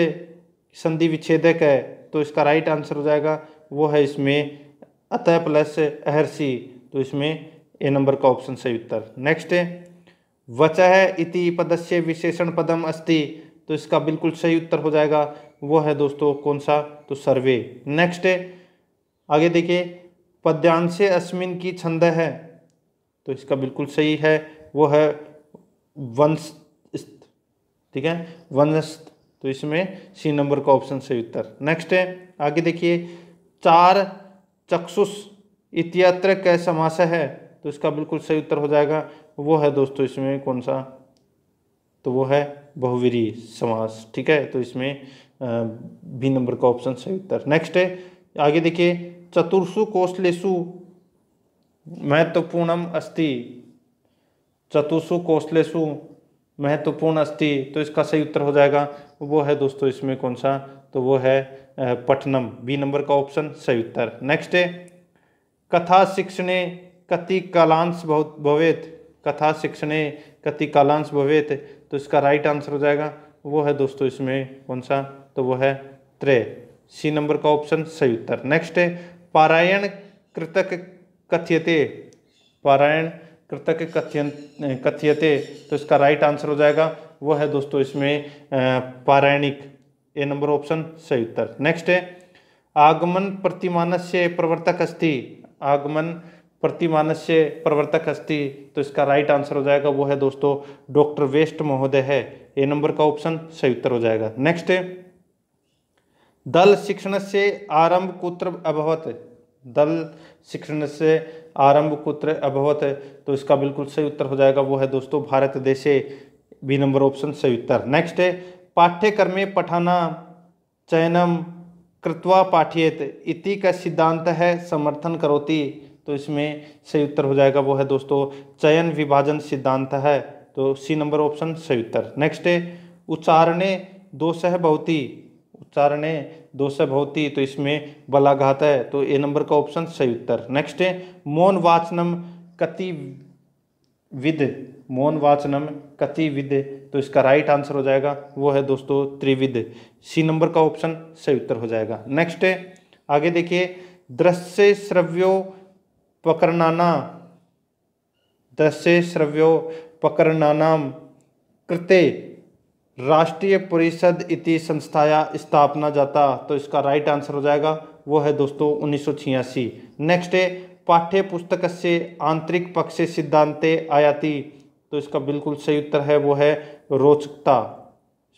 संधि विच्छेदक है तो इसका राइट आंसर हो जाएगा वो है इसमें अत प्लस अहर्षी तो इसमें ए नंबर का ऑप्शन सही उत्तर नेक्स्ट है वच है इति पदस्य विशेषण पदम अस्ति तो इसका बिल्कुल सही उत्तर हो जाएगा वो है दोस्तों कौन सा तो सर्वे नेक्स्ट है आगे देखिए पद्यांशे अस्मिन की छंद है तो इसका बिल्कुल सही है वो है वंश ठीक है वंश तो इसमें सी नंबर का ऑप्शन सही उत्तर नेक्स्ट है आगे देखिए चार चक्षुष इतियात्र कै समास है तो इसका बिल्कुल सही उत्तर हो जाएगा वो है दोस्तों इसमें कौन सा तो वो है बहुवीरी समास ठीक है तो इसमें बी नंबर का ऑप्शन सही उत्तर नेक्स्ट है आगे देखिए चतुर्सु कौशलेशु महत्वपूर्णम अस्थि चतुषु कौशलेशु महत्वपूर्ण अस्थि तो इसका सही उत्तर हो जाएगा वो है दोस्तों इसमें कौन सा तो वो है पठनम बी नंबर का ऑप्शन सही उत्तर नेक्स्ट है कथा शिक्षणे कति कालांश भवेत कथा शिक्षणे कति कालांश भवेत तो इसका राइट आंसर हो जाएगा वो है दोस्तों इसमें कौन सा तो वो है त्रे सी नंबर का ऑप्शन सही उत्तर नेक्स्ट है पारायण कृतक कथ्यते पारायण कृतक कथ्य कथ्यते तो इसका राइट आंसर हो जाएगा वह है दोस्तों इसमें पारायणिक ए नंबर ऑप्शन सही उत्तर नेक्स्ट है आगमन प्रतिमानस्य प्रवर्तक अस्थि आगमन प्रतिमानस्य प्रवर्तक अस्थि तो इसका राइट आंसर हो जाएगा वो है दोस्तों डॉक्टर वेस्ट महोदय है ए नंबर का ऑप्शन सही उत्तर हो जाएगा नेक्स्ट है दल शिक्षण से आरंभ कुत्र अभवत दल शिक्षण से आरंभ कुत्र अभवत तो इसका बिल्कुल सही उत्तर हो जाएगा वो है दोस्तों भारत देशे बी नंबर ऑप्शन सही उत्तर नेक्स्ट है पाठ्यक्रमे पठाना चयनम कृत्वा पाठ्येत इति का सिद्धांत है समर्थन करोती तो इसमें सही उत्तर हो जाएगा वो है दोस्तों चयन विभाजन सिद्धांत है तो सी नंबर ऑप्शन सही उत्तर नेक्स्ट है उच्चारणे दोष है ही उच्चारणे दोषय भवती तो इसमें बलाघात है तो ए नंबर का ऑप्शन सही उत्तर नेक्स्ट है मौन वाचनम कति विद मौन वाचनम कति विद तो इसका राइट आंसर हो जाएगा वो है दोस्तों त्रिविद सी नंबर का ऑप्शन सही उत्तर हो जाएगा नेक्स्ट है आगे देखिए दृश्य श्रव्यो पकड़नाना दृश्य श्रव्यो पकड़नानाम कृत्य राष्ट्रीय परिषद इति संस्थाया स्थापना जाता तो इसका राइट आंसर हो जाएगा वो है दोस्तों उन्नीस नेक्स्ट है पाठ्य पुस्तक से आंतरिक पक्ष सिद्धांते आयाति तो इसका बिल्कुल सही उत्तर है वो है रोचकता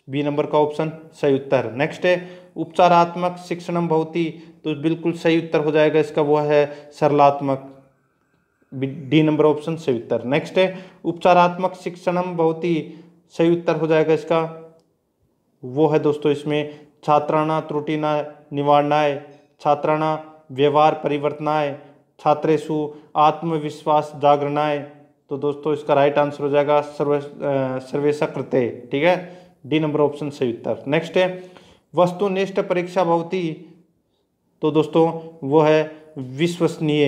बी नंबर का ऑप्शन सही उत्तर नेक्स्ट है उपचारात्मक शिक्षणम भवती तो बिल्कुल सही उत्तर हो जाएगा इसका वो है सरलात्मक डी नंबर ऑप्शन सही उत्तर नेक्स्ट है उपचारात्मक शिक्षणम भवती सही उत्तर हो जाएगा इसका वो है दोस्तों इसमें छात्राणा त्रुटिना निवारणाए छात्राणा व्यवहार परिवर्तनाय छात्रेशु आत्मविश्वास जागरणाए तो दोस्तों इसका राइट आंसर हो जाएगा सर्वे सर्वेशा कृत्य ठीक है डी नंबर ऑप्शन सही उत्तर नेक्स्ट है वस्तुनिष्ठ परीक्षा भवती तो दोस्तों वो है विश्वसनीय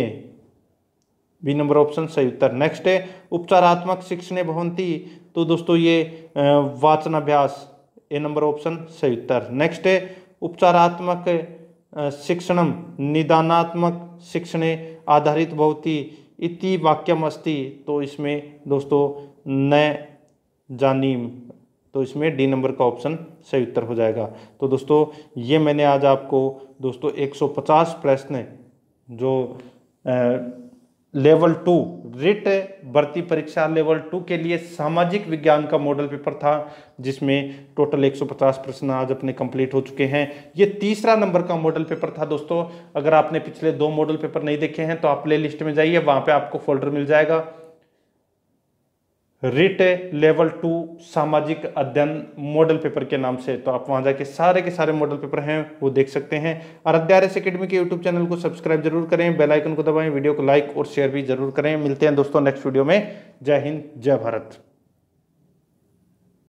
बी नंबर ऑप्शन सही उत्तर नेक्स्ट है उपचारात्मक शिक्षण भवंती तो दोस्तों ये वाचनाभ्यास ए नंबर ऑप्शन सही उत्तर नेक्स्ट है उपचारात्मक शिक्षणम निदानात्मक शिक्षण आधारित ही इति वाक्यम अस्ति तो इसमें दोस्तों न जानीम तो इसमें डी नंबर का ऑप्शन सही उत्तर हो जाएगा तो दोस्तों ये मैंने आज आपको दोस्तों 150 प्रश्न जो आ, लेवल टू रिट भर्ती परीक्षा लेवल टू के लिए सामाजिक विज्ञान का मॉडल पेपर था जिसमें टोटल 150 प्रश्न आज अपने कंप्लीट हो चुके हैं ये तीसरा नंबर का मॉडल पेपर था दोस्तों अगर आपने पिछले दो मॉडल पेपर नहीं देखे हैं तो आप प्ले लिस्ट में जाइए वहाँ पे आपको फोल्डर मिल जाएगा रिट लेवल टू सामाजिक अध्ययन मॉडल पेपर के नाम से तो आप वहां जाके सारे के सारे मॉडल पेपर हैं वो देख सकते हैं और अध्यारस अकेडमी के यूट्यूब चैनल को सब्सक्राइब जरूर करें बेल आइकन को दबाएं वीडियो को लाइक और शेयर भी जरूर करें मिलते हैं दोस्तों नेक्स्ट वीडियो में जय हिंद जय भारत